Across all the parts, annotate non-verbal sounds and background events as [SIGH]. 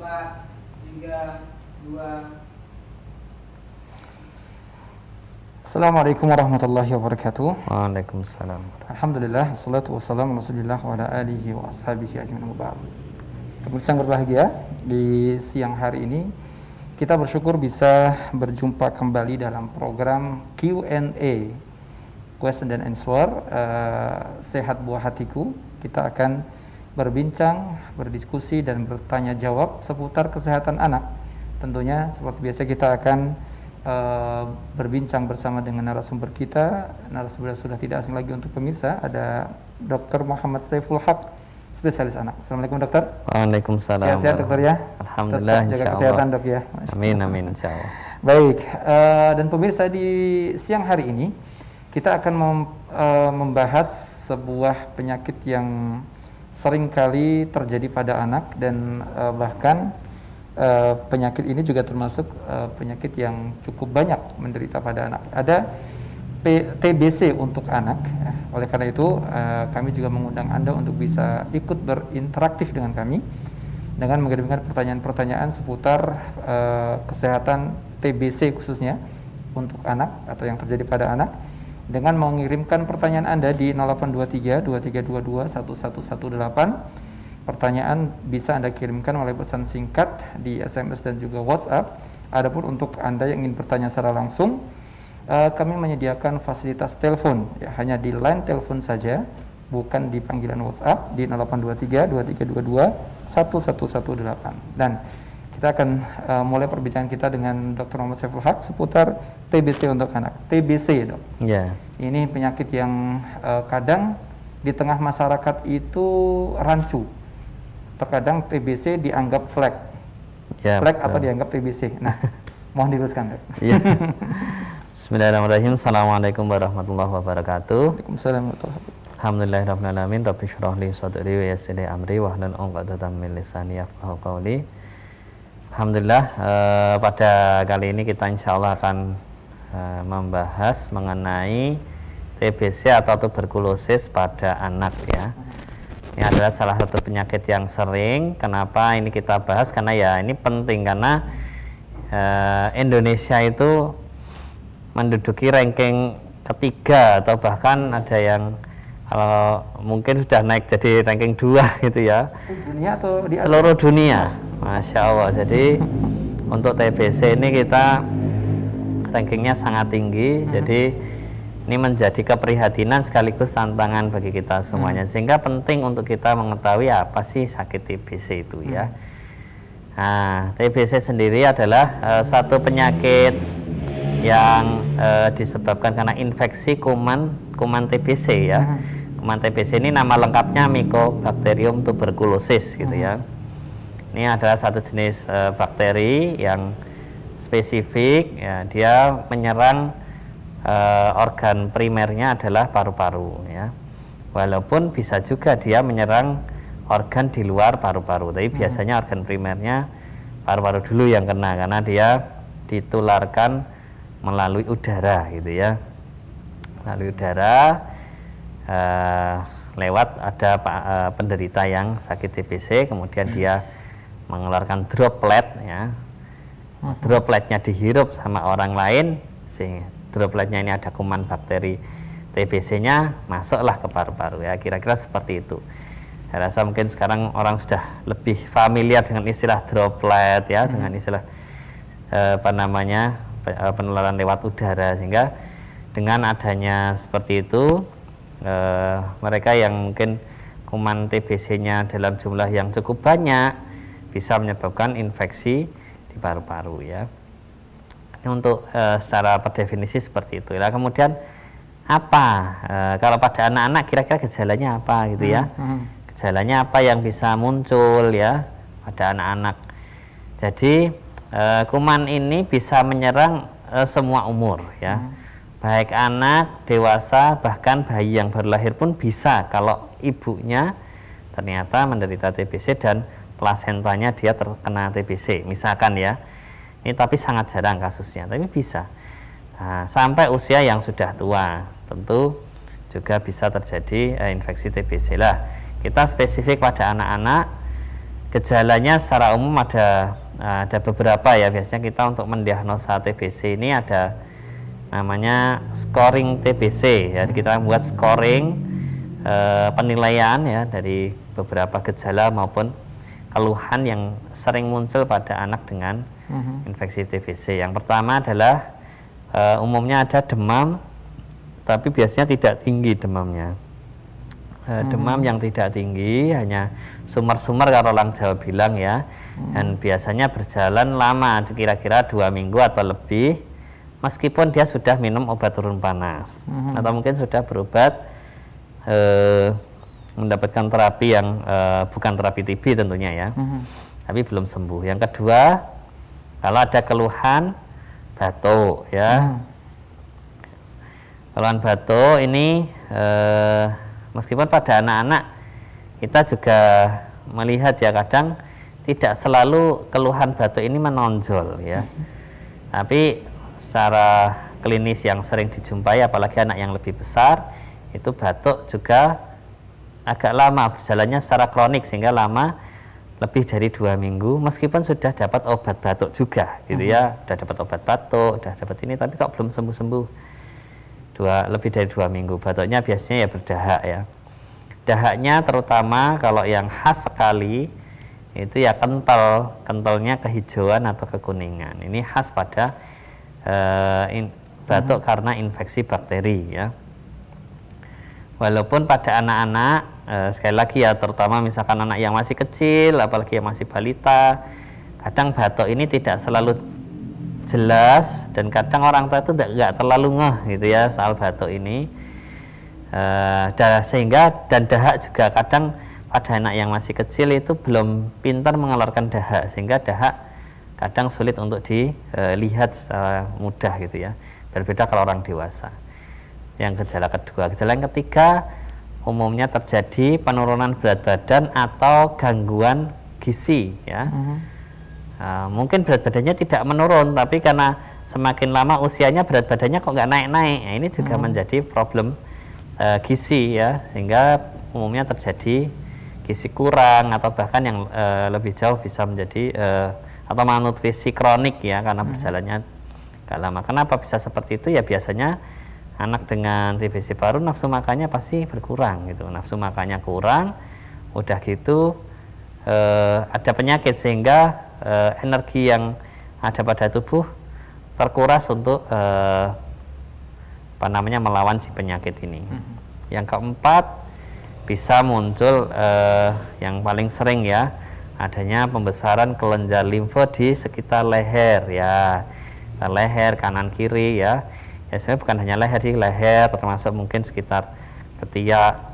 4, 3, 2, Assalamualaikum warahmatullahi wabarakatuh. Waalaikumsalam. Alhamdulillah, Assalamualaikum wassalamu Rasulillah wa ala alihi wa ashabihi ajma'in Pemirsa yang berbahagia, di siang hari ini kita bersyukur bisa berjumpa kembali dalam program Q&A, Question and Answer, uh, Sehat Buah Hatiku. Kita akan berbincang, berdiskusi dan bertanya jawab seputar kesehatan anak. Tentunya seperti biasa kita akan uh, berbincang bersama dengan narasumber kita. Narasumber sudah tidak asing lagi untuk pemirsa ada Dr. Muhammad Saiful Haq, spesialis anak. Assalamualaikum dokter. Waalaikumsalam. Sehat-sehat dokter ya. Alhamdulillah. Tetap jaga kesehatan dok ya. amin amin insyaallah. Baik uh, dan pemirsa di siang hari ini kita akan mem, uh, membahas sebuah penyakit yang Sering kali terjadi pada anak dan uh, bahkan uh, penyakit ini juga termasuk uh, penyakit yang cukup banyak menderita pada anak. Ada P TBC untuk anak. Oleh karena itu, uh, kami juga mengundang Anda untuk bisa ikut berinteraktif dengan kami dengan mengirimkan pertanyaan-pertanyaan seputar uh, kesehatan TBC khususnya untuk anak atau yang terjadi pada anak dengan mengirimkan pertanyaan Anda di 0823 2322 1118. Pertanyaan bisa Anda kirimkan oleh pesan singkat di SMS dan juga WhatsApp. Adapun untuk Anda yang ingin bertanya secara langsung, eh, kami menyediakan fasilitas telepon ya, hanya di line telepon saja, bukan di panggilan WhatsApp di 0823 2322 1118. Dan kita akan uh, mulai perbincangan kita dengan Dr. Muhammad Saiful Haq seputar TBC untuk anak. TBC, dok. Yeah. Ini penyakit yang uh, kadang di tengah masyarakat itu rancu. Terkadang TBC dianggap flag, yeah, flag betul. atau dianggap TBC. Nah, [LAUGHS] mohon diluruskan, dok. Yeah. [LAUGHS] Bismillahirrahmanirrahim. Assalamualaikum warahmatullahi wabarakatuh. Waalaikumsalam warahmatullahi wabarakatuh. Alhamdulillahirrahmanirrahim Rabbi syrah li sadri wa amri wa hlul 'uqdatam min yafqahu qawli Alhamdulillah eh, pada kali ini kita insya Allah akan eh, membahas mengenai TBC atau tuberkulosis pada anak ya. Ini adalah salah satu penyakit yang sering. Kenapa ini kita bahas? Karena ya ini penting karena eh, Indonesia itu menduduki ranking ketiga atau bahkan ada yang kalau mungkin sudah naik jadi ranking dua [LAUGHS] gitu ya. Dunia atau di Seluruh dunia Masya Allah jadi untuk TBC ini kita rankingnya sangat tinggi hmm. jadi ini menjadi keprihatinan sekaligus tantangan bagi kita semuanya hmm. sehingga penting untuk kita mengetahui apa sih sakit TBC itu hmm. ya mm-hmm. nah TBC sendiri adalah uh, eh, suatu penyakit yang uh, disebabkan karena infeksi kuman kuman TBC ya mm-hmm. kuman TBC ini nama lengkapnya Mycobacterium tuberculosis gitu ya mm-hmm. Ini adalah satu jenis e, bakteri yang spesifik, ya, dia menyerang e, organ primernya adalah paru-paru, ya. Walaupun bisa juga dia menyerang organ di luar paru-paru, tapi hmm. biasanya organ primernya paru-paru dulu yang kena karena dia ditularkan melalui udara, gitu ya, melalui udara. E, lewat ada uh, penderita yang sakit TBC kemudian hmm. dia mengeluarkan droplet ya. Oh, dropletnya dihirup sama orang lain sehingga dropletnya ini ada kuman bakteri TBC-nya masuklah ke paru-paru ya. Kira-kira seperti itu. Saya rasa mungkin sekarang orang sudah lebih familiar dengan istilah droplet ya, hmm. dengan istilah eh, apa namanya eh, penularan lewat udara sehingga dengan adanya seperti itu eh, mereka yang mungkin kuman TBC-nya dalam jumlah yang cukup banyak bisa menyebabkan infeksi di paru-paru ya. Ini untuk e, secara perdefinisi seperti itu. Ya. kemudian apa e, kalau pada anak-anak kira-kira gejalanya apa gitu ya? Hmm, hmm. Gejalanya apa yang bisa muncul ya pada anak-anak? Jadi e, kuman ini bisa menyerang e, semua umur ya. Hmm. Baik anak, dewasa, bahkan bayi yang baru lahir pun bisa kalau ibunya ternyata menderita TBC dan plasentanya dia terkena TBC misalkan ya ini tapi sangat jarang kasusnya tapi bisa nah, sampai usia yang sudah tua tentu juga bisa terjadi eh, infeksi TBC lah kita spesifik pada anak-anak gejalanya secara umum ada eh, ada beberapa ya biasanya kita untuk mendiagnosa TBC ini ada namanya scoring TBC ya kita membuat scoring eh, penilaian ya dari beberapa gejala maupun keluhan yang sering muncul pada anak dengan uh-huh. infeksi TBC. Yang pertama adalah uh, umumnya ada demam, tapi biasanya tidak tinggi demamnya. Uh, demam uh-huh. yang tidak tinggi hanya sumar-sumar kalau orang Jawa bilang ya, uh-huh. dan biasanya berjalan lama, kira-kira dua minggu atau lebih, meskipun dia sudah minum obat turun panas atau mungkin sudah berobat. Uh, mendapatkan terapi yang uh, bukan terapi TB tentunya ya, mm-hmm. tapi belum sembuh. Yang kedua, kalau ada keluhan batuk ya, mm. keluhan batuk ini uh, meskipun pada anak-anak kita juga melihat ya kadang tidak selalu keluhan batuk ini menonjol ya, mm-hmm. tapi secara klinis yang sering dijumpai apalagi anak yang lebih besar itu batuk juga agak lama berjalannya secara kronik sehingga lama lebih dari dua minggu meskipun sudah dapat obat batuk juga gitu ya hmm. sudah dapat obat batuk sudah dapat ini tapi kok belum sembuh sembuh dua lebih dari dua minggu batuknya biasanya ya berdahak ya dahaknya terutama kalau yang khas sekali itu ya kental kentalnya kehijauan atau kekuningan ini khas pada uh, in, batuk hmm. karena infeksi bakteri ya walaupun pada anak-anak eh, sekali lagi ya terutama misalkan anak yang masih kecil apalagi yang masih balita kadang batuk ini tidak selalu jelas dan kadang orang tua itu nggak terlalu ngeh gitu ya soal batuk ini eh, dan sehingga dan dahak juga kadang pada anak yang masih kecil itu belum pintar mengeluarkan dahak sehingga dahak kadang sulit untuk dilihat eh, secara mudah gitu ya berbeda kalau orang dewasa yang gejala kedua. Gejala yang ketiga umumnya terjadi penurunan berat badan atau gangguan gizi ya. Uh-huh. Uh, mungkin berat badannya tidak menurun tapi karena semakin lama usianya berat badannya kok nggak naik-naik. ya, ini juga uh-huh. menjadi problem uh, gizi ya sehingga umumnya terjadi gizi kurang atau bahkan yang uh, lebih jauh bisa menjadi uh, atau malnutrisi kronik ya karena uh-huh. berjalannya gak lama. Kenapa bisa seperti itu ya biasanya anak dengan TBC paru nafsu makannya pasti berkurang gitu nafsu makannya kurang udah gitu e, ada penyakit sehingga e, energi yang ada pada tubuh terkuras untuk e, apa namanya melawan si penyakit ini hmm. yang keempat bisa muncul e, yang paling sering ya adanya pembesaran kelenjar limfa di sekitar leher ya leher kanan kiri ya ya sebenarnya bukan hanya leher sih leher termasuk mungkin sekitar ketiak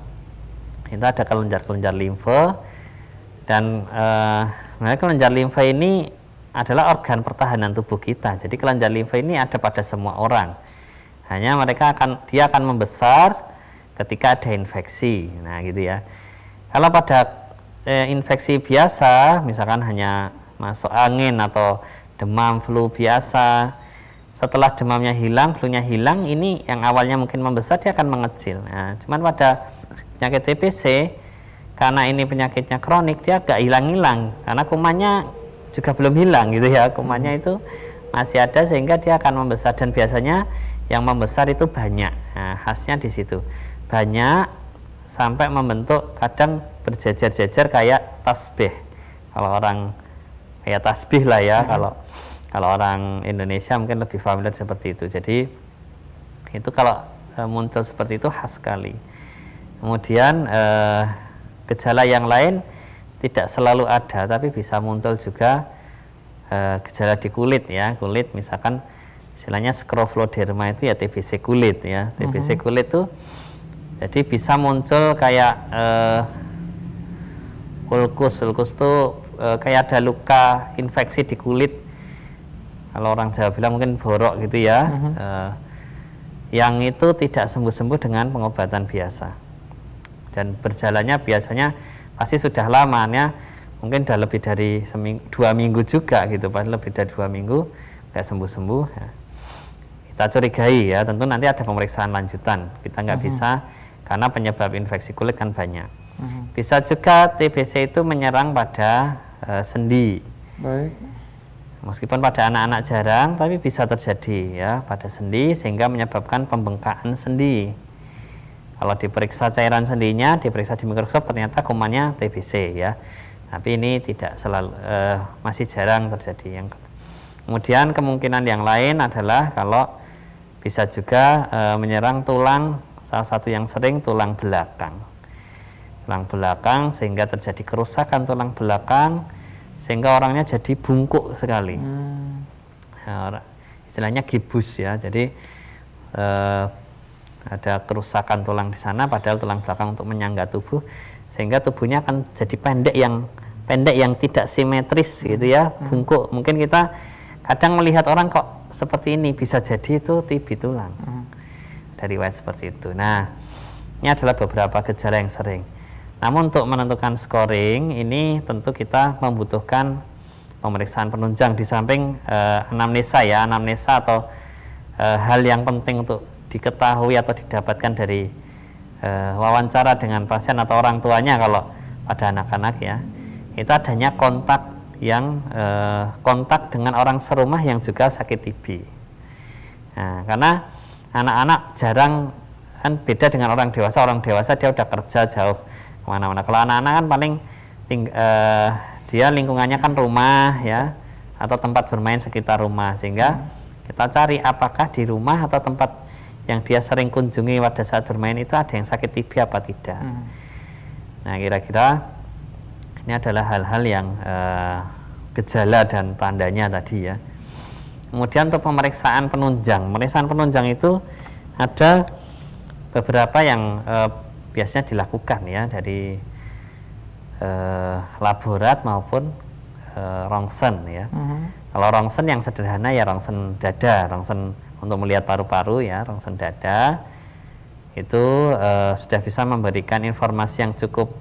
kita ada kelenjar-kelenjar limfe dan eh, kelenjar limfe ini adalah organ pertahanan tubuh kita jadi kelenjar limfe ini ada pada semua orang hanya mereka akan dia akan membesar ketika ada infeksi nah gitu ya kalau pada eh, infeksi biasa misalkan hanya masuk angin atau demam flu biasa setelah demamnya hilang, flu-nya hilang, ini yang awalnya mungkin membesar dia akan mengecil. Nah, cuman pada penyakit TBC karena ini penyakitnya kronik dia agak hilang-hilang karena kumannya juga belum hilang gitu ya. Kumannya itu masih ada sehingga dia akan membesar dan biasanya yang membesar itu banyak. Nah, khasnya di situ. Banyak sampai membentuk kadang berjejer-jejer kayak tasbih. Kalau orang kayak tasbih lah ya hmm. kalau kalau orang Indonesia mungkin lebih familiar seperti itu. Jadi itu kalau e, muncul seperti itu khas sekali. Kemudian e, gejala yang lain tidak selalu ada, tapi bisa muncul juga e, gejala di kulit ya, kulit misalkan istilahnya skrofloderma itu ya TBC kulit ya. TBC mhm. kulit itu jadi bisa muncul kayak uh, ulkus, ulkus tuh e, kayak ada luka infeksi di kulit kalau orang Jawa bilang mungkin borok gitu ya, uh-huh. uh, yang itu tidak sembuh-sembuh dengan pengobatan biasa. Dan berjalannya biasanya pasti sudah lama, mungkin sudah lebih dari seming dua minggu juga gitu, pasti lebih dari dua minggu nggak sembuh-sembuh. Ya. Kita curigai ya, tentu nanti ada pemeriksaan lanjutan. Kita nggak uh-huh. bisa karena penyebab infeksi kulit kan banyak. Uh-huh. Bisa juga TBC itu menyerang pada uh, sendi. Baik meskipun pada anak-anak jarang tapi bisa terjadi ya pada sendi sehingga menyebabkan pembengkakan sendi kalau diperiksa cairan sendinya diperiksa di mikroskop ternyata kumannya TBC ya tapi ini tidak selalu uh, masih jarang terjadi yang kemudian kemungkinan yang lain adalah kalau bisa juga eh, menyerang tulang salah satu yang sering tulang belakang tulang belakang sehingga terjadi kerusakan tulang belakang sehingga orangnya jadi bungkuk sekali. Hmm. Ya, istilahnya gibus ya, jadi eh, ada kerusakan tulang di sana, padahal tulang belakang untuk menyangga tubuh, sehingga tubuhnya akan jadi pendek yang pendek yang tidak simetris gitu ya, hmm. bungkuk. Mungkin kita kadang melihat orang kok seperti ini bisa jadi itu tibi tulang. Hmm. Dari wajah seperti itu. Nah, ini adalah beberapa gejala yang sering namun untuk menentukan scoring ini tentu kita membutuhkan pemeriksaan penunjang di samping uh, anamnesa ya, anamnesa atau uh, hal yang penting untuk diketahui atau didapatkan dari uh, wawancara dengan pasien atau orang tuanya kalau pada anak-anak ya. Itu adanya kontak yang uh, kontak dengan orang serumah yang juga sakit TB. Nah, karena anak-anak jarang kan beda dengan orang dewasa, orang dewasa dia udah kerja jauh kemana-mana kalau anak-anak kan paling ting uh, dia lingkungannya kan rumah ya atau tempat bermain sekitar rumah sehingga kita cari apakah di rumah atau tempat yang dia sering kunjungi pada saat bermain itu ada yang sakit tibia apa tidak hmm. nah kira-kira ini adalah hal-hal yang uh, gejala dan tandanya tadi ya kemudian untuk pemeriksaan penunjang pemeriksaan penunjang itu ada beberapa yang uh, biasanya dilakukan ya dari eh, laborat maupun eh, rongsen ya. Uh mm-hmm. -huh. Kalau rongsen yang sederhana ya rongsen dada, rongsen untuk melihat paru-paru ya, rongsen dada itu eh, sudah bisa memberikan informasi yang cukup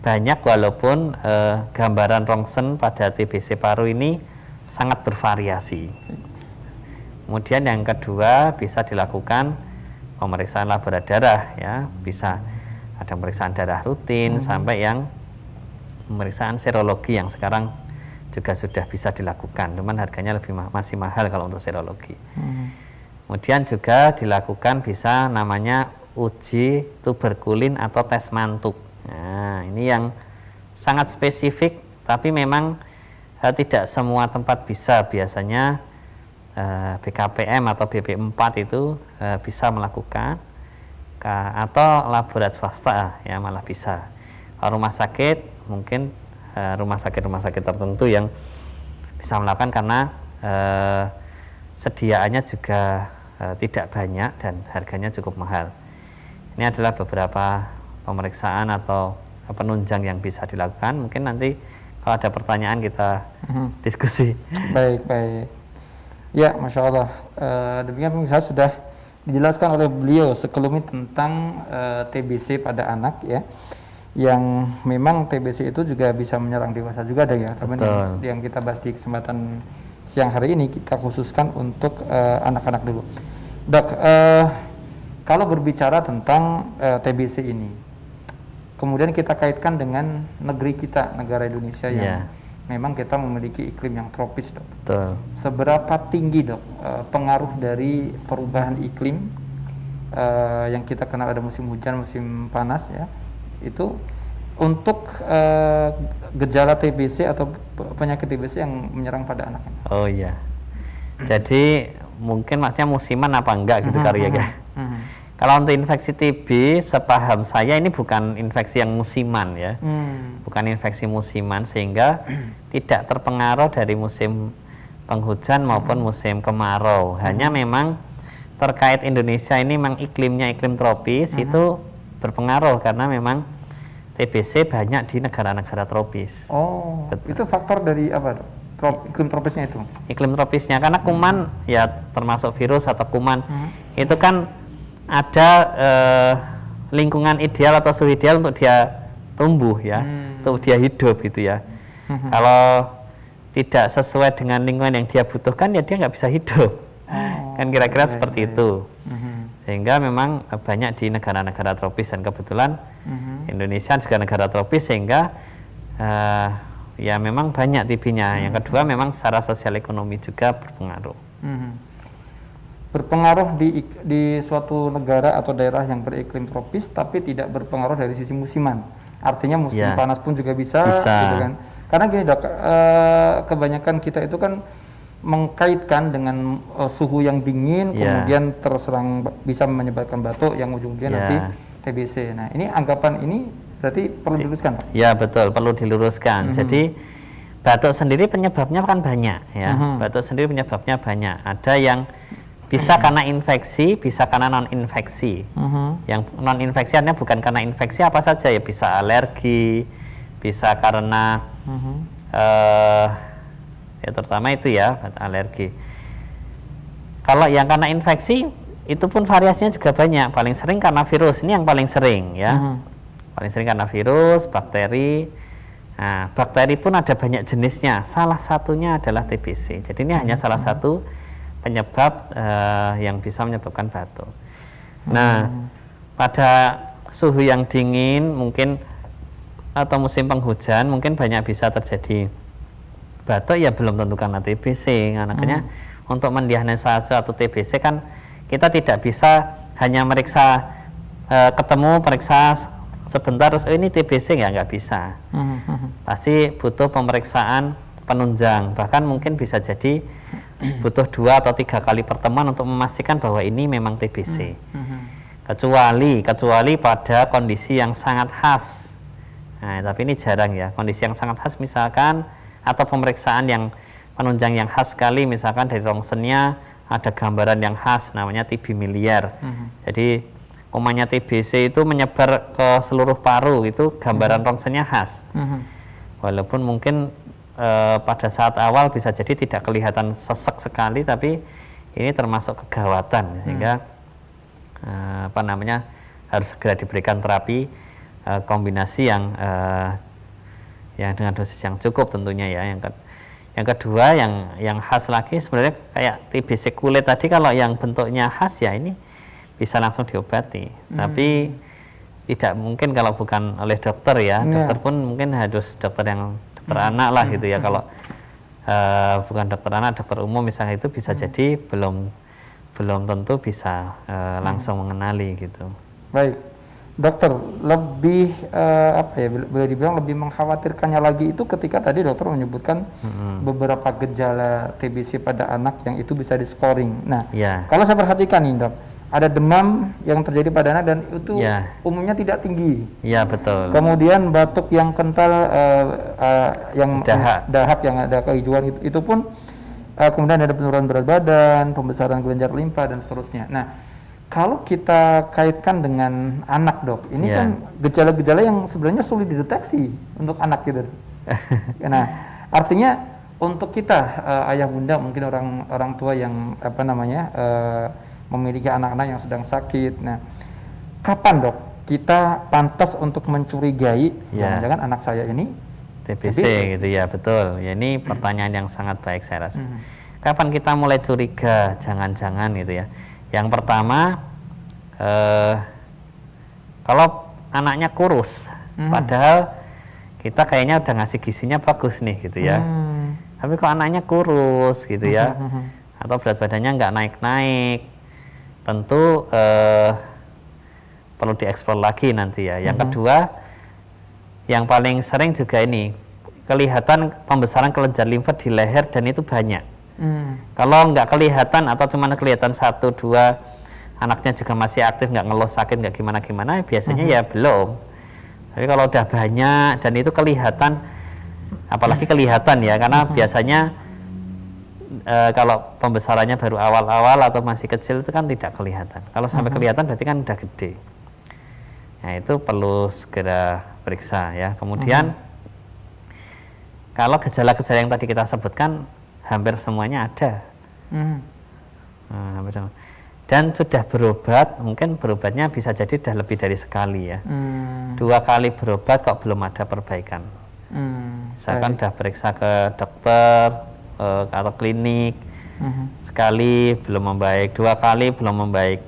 banyak walaupun eh, gambaran rongsen pada TBC paru ini sangat bervariasi. Kemudian yang kedua bisa dilakukan pemeriksaan laboratorium darah ya, bisa ada pemeriksaan darah rutin hmm. sampai yang pemeriksaan serologi yang sekarang juga sudah bisa dilakukan, cuman harganya lebih ma masih mahal kalau untuk serologi. Hmm. Kemudian juga dilakukan bisa namanya uji tuberkulin atau tes mantuk. Nah, ini yang sangat spesifik, tapi memang eh, tidak semua tempat bisa. Biasanya eh, BKPM atau BP4 itu eh, bisa melakukan atau laborat swasta ah, ya malah bisa kalau rumah sakit mungkin eh, rumah sakit rumah sakit tertentu yang bisa melakukan karena eh, sediaannya juga eh, tidak banyak dan harganya cukup mahal ini adalah beberapa pemeriksaan atau penunjang yang bisa dilakukan mungkin nanti kalau ada pertanyaan kita mhm. diskusi baik baik ya masya allah uh, demikian pemirsa sudah dijelaskan oleh beliau sekelumit tentang uh, eh, TBC pada anak ya yang memang TBC itu juga bisa menyerang dewasa juga ada ya tapi yang, yang kita bahas di kesempatan siang hari ini kita khususkan untuk eh, anak-anak uh, dulu dok uh, kalau berbicara tentang uh, TBC ini kemudian kita kaitkan dengan negeri kita negara Indonesia yeah. yang iya memang kita memiliki iklim yang tropis dok. Betul. Seberapa tinggi dok eh, pengaruh dari perubahan iklim eh, yang kita kenal ada musim hujan, musim panas ya itu untuk eh, gejala TBC atau penyakit TBC yang menyerang pada anak. Oh iya. Jadi mungkin maksudnya musiman apa enggak gitu uh -huh, karya Uh -huh. Kalau untuk infeksi TB, sepaham saya ini bukan infeksi yang musiman ya, hmm. bukan infeksi musiman sehingga [CLEARS THROAT] tidak terpengaruh dari musim penghujan maupun hmm. musim kemarau. Hanya hmm. memang terkait Indonesia ini memang iklimnya iklim tropis hmm. itu berpengaruh karena memang TBC banyak di negara-negara tropis. Oh, Betul. itu faktor dari apa? Trop, iklim tropisnya itu? Iklim tropisnya karena kuman hmm. ya termasuk virus atau kuman hmm. itu kan ada eh, lingkungan ideal atau suhu ideal untuk dia tumbuh ya, hmm. untuk dia hidup gitu ya. Hmm. Kalau tidak sesuai dengan lingkungan yang dia butuhkan ya dia nggak bisa hidup. Oh, kan kira-kira okay, seperti itu. Hmm. Sehingga memang eh, banyak di negara-negara tropis dan kebetulan hmm. Indonesia juga negara tropis sehingga eh, ya memang banyak tipinya. Hmm. Yang kedua memang secara sosial ekonomi juga berpengaruh. Hmm berpengaruh di, di suatu negara atau daerah yang beriklim tropis tapi tidak berpengaruh dari sisi musiman. Artinya musim yeah. panas pun juga bisa, bisa. Gitu kan. Karena gini dok, e, kebanyakan kita itu kan mengkaitkan dengan e, suhu yang dingin, yeah. kemudian terserang bisa menyebabkan batuk yang ujungnya yeah. nanti TBC. Nah ini anggapan ini berarti perlu diluruskan Ya betul, perlu diluruskan. Mm -hmm. Jadi batuk sendiri penyebabnya kan banyak ya. Mm -hmm. Batuk sendiri penyebabnya banyak. Ada yang bisa karena infeksi, bisa karena non-infeksi. Mm-hmm. Yang non-infeksi artinya bukan karena infeksi apa saja ya, bisa alergi, bisa karena uh, ya terutama itu ya alergi. Kalau yang karena infeksi itu pun variasinya juga banyak. Paling sering karena virus ini yang paling sering ya. Mm-hmm. Paling sering karena virus, bakteri, Nah, bakteri pun ada banyak jenisnya. Salah satunya adalah TBC. Jadi ini hanya salah satu penyebab uh, yang bisa menyebabkan batuk. Hmm. Nah, pada suhu yang dingin mungkin atau musim penghujan mungkin banyak bisa terjadi batuk ya belum tentu karena TBC. Anaknya hmm. untuk mendiagnosa atau TBC kan kita tidak bisa hanya meriksa uh, ketemu periksa sebentar terus oh ini TBC nggak nggak bisa hmm, hmm, hmm. pasti butuh pemeriksaan penunjang bahkan mungkin bisa jadi [CLEARS THROAT] butuh dua atau tiga kali pertemuan untuk memastikan bahwa ini memang TBC. Hmm, hmm. Kecuali kecuali pada kondisi yang sangat khas. Nah, tapi ini jarang ya. Kondisi yang sangat khas misalkan atau pemeriksaan yang penunjang yang khas sekali misalkan dari rongsennya ada gambaran yang khas namanya TB miliar. Hmm, hmm. Jadi komanya TBC itu menyebar ke seluruh paru itu gambaran hmm. rongsennya khas. Hmm. hmm. Walaupun mungkin e, pada saat awal bisa jadi tidak kelihatan sesek sekali tapi ini termasuk kegawatan hmm. sehingga e, apa namanya harus segera diberikan terapi e, kombinasi yang e, yang dengan dosis yang cukup tentunya ya yang ke, yang kedua yang yang khas lagi sebenarnya kayak TBC kulit tadi kalau yang bentuknya khas ya ini bisa langsung diobati hmm. tapi tidak mungkin kalau bukan oleh dokter ya ya. dokter pun mungkin harus dokter yang dokter hmm. anak lah gitu ya hmm. kalau uh, bukan dokter anak dokter umum misalnya itu bisa hmm. jadi belum belum tentu bisa uh, langsung hmm. mengenali gitu baik dokter lebih uh, apa ya boleh dibilang lebih mengkhawatirkannya lagi itu ketika tadi dokter menyebutkan hmm. beberapa gejala TBC pada anak yang itu bisa di scoring. Nah, yeah. kalau saya perhatikan nih dok, ada demam yang terjadi pada anak dan itu ya. umumnya tidak tinggi. Iya betul. Kemudian batuk yang kental, uh, uh, yang dahak. dahak yang ada kehijauan itu, itu pun uh, kemudian ada penurunan berat badan, pembesaran kelenjar limpa dan seterusnya. Nah kalau kita kaitkan dengan anak dok, ini ya. kan gejala-gejala yang sebenarnya sulit dideteksi untuk anak gitu. [LAUGHS] nah, artinya untuk kita uh, ayah bunda mungkin orang orang tua yang apa namanya uh, memiliki anak-anak yang sedang sakit. Nah, kapan dok kita pantas untuk mencurigai ya. jangan-jangan ya. anak saya ini TBC, gitu ya betul. Ya, ini pertanyaan yang sangat baik saya rasa. Mhm. Kapan kita mulai curiga jangan-jangan gitu ya? Yang pertama eh, kalau anaknya kurus, hmm. padahal kita kayaknya udah ngasih gizinya bagus nih gitu ya. Hmm. Tapi kok anaknya kurus gitu ya, mhm, mhm, atau berat badannya nggak naik-naik, tentu uh, perlu dieksplor lagi nanti ya. Yang mm -hmm. kedua, yang paling sering juga ini kelihatan pembesaran kelenjar limfa di leher dan itu banyak. Mm. Kalau nggak kelihatan atau cuma kelihatan satu dua anaknya juga masih aktif nggak ngeluh sakit nggak gimana gimana biasanya hmm. ya belum. Tapi kalau udah banyak dan itu kelihatan, apalagi mhm. kelihatan ya karena hmm. biasanya e, kalau pembesarannya baru awal-awal atau masih kecil itu kan tidak kelihatan. Kalau sampai mm-hmm. kelihatan berarti kan udah gede. Nah itu perlu segera periksa ya. Kemudian mm-hmm. kalau gejala-gejala yang tadi kita sebutkan hampir semuanya ada. Mm-hmm. Nah, Dan sudah berobat, mungkin berobatnya bisa jadi sudah lebih dari sekali ya. Mm. Dua kali berobat kok belum ada perbaikan. Mm. Saya kan sudah periksa ke dokter, uh, eh, ke klinik uh-huh. sekali belum membaik dua kali belum membaik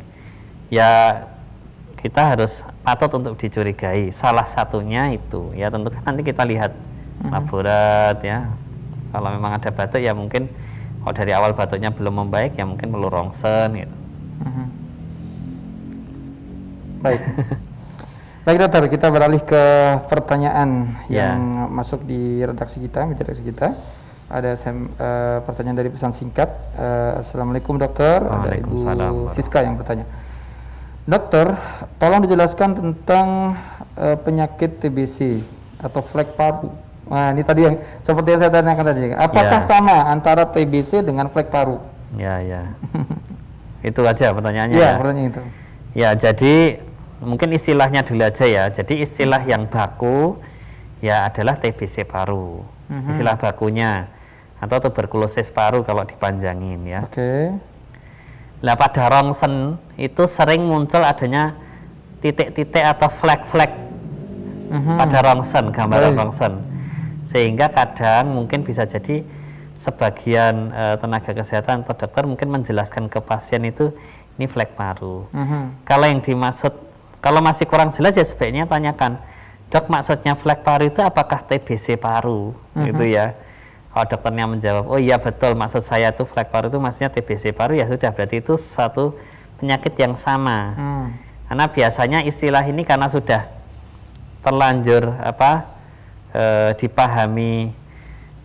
ya kita harus patut untuk dicurigai salah satunya itu ya tentu kan nanti kita lihat mhm. laborat ya kalau memang ada batuk ya mungkin kalau dari awal batuknya belum membaik ya mungkin perlu rongsen gitu uh-huh. baik [LAUGHS] Baik dokter, kita beralih ke pertanyaan yeah. yang masuk di redaksi kita, di redaksi kita ada sem, uh, pertanyaan dari pesan singkat. Uh, Assalamualaikum dokter. Ada Ibu Siska yang bertanya. Dokter, tolong dijelaskan tentang uh, penyakit TBC atau flek paru. Nah, ini tadi yang seperti yang saya tanyakan tadi. Apakah yeah. sama antara TBC dengan flek paru? Ya, ya. [LAUGHS] itu aja pertanyaannya. Ya, ya, pertanyaan itu. Ya, jadi mungkin istilahnya dulu aja ya. Jadi istilah yang baku ya adalah TBC paru. Mm -hmm. Istilah bakunya atau tuberkulosis paru kalau dipanjangin ya. Oke. Okay. Nah pada rongsen itu sering muncul adanya titik-titik atau flek-flek mhm. pada rongsen gambaran rongsen sehingga kadang mungkin bisa jadi sebagian e, tenaga kesehatan atau dokter mungkin menjelaskan ke pasien itu ini flek paru. Mm -hmm. Kalau yang dimaksud kalau masih kurang jelas ya sebaiknya tanyakan dok maksudnya flek paru itu apakah TBC paru mm -hmm. gitu ya kalau oh, dokternya menjawab oh iya betul maksud saya itu flek paru itu maksudnya TBC paru ya sudah berarti itu satu penyakit yang sama hmm. karena biasanya istilah ini karena sudah terlanjur apa e, dipahami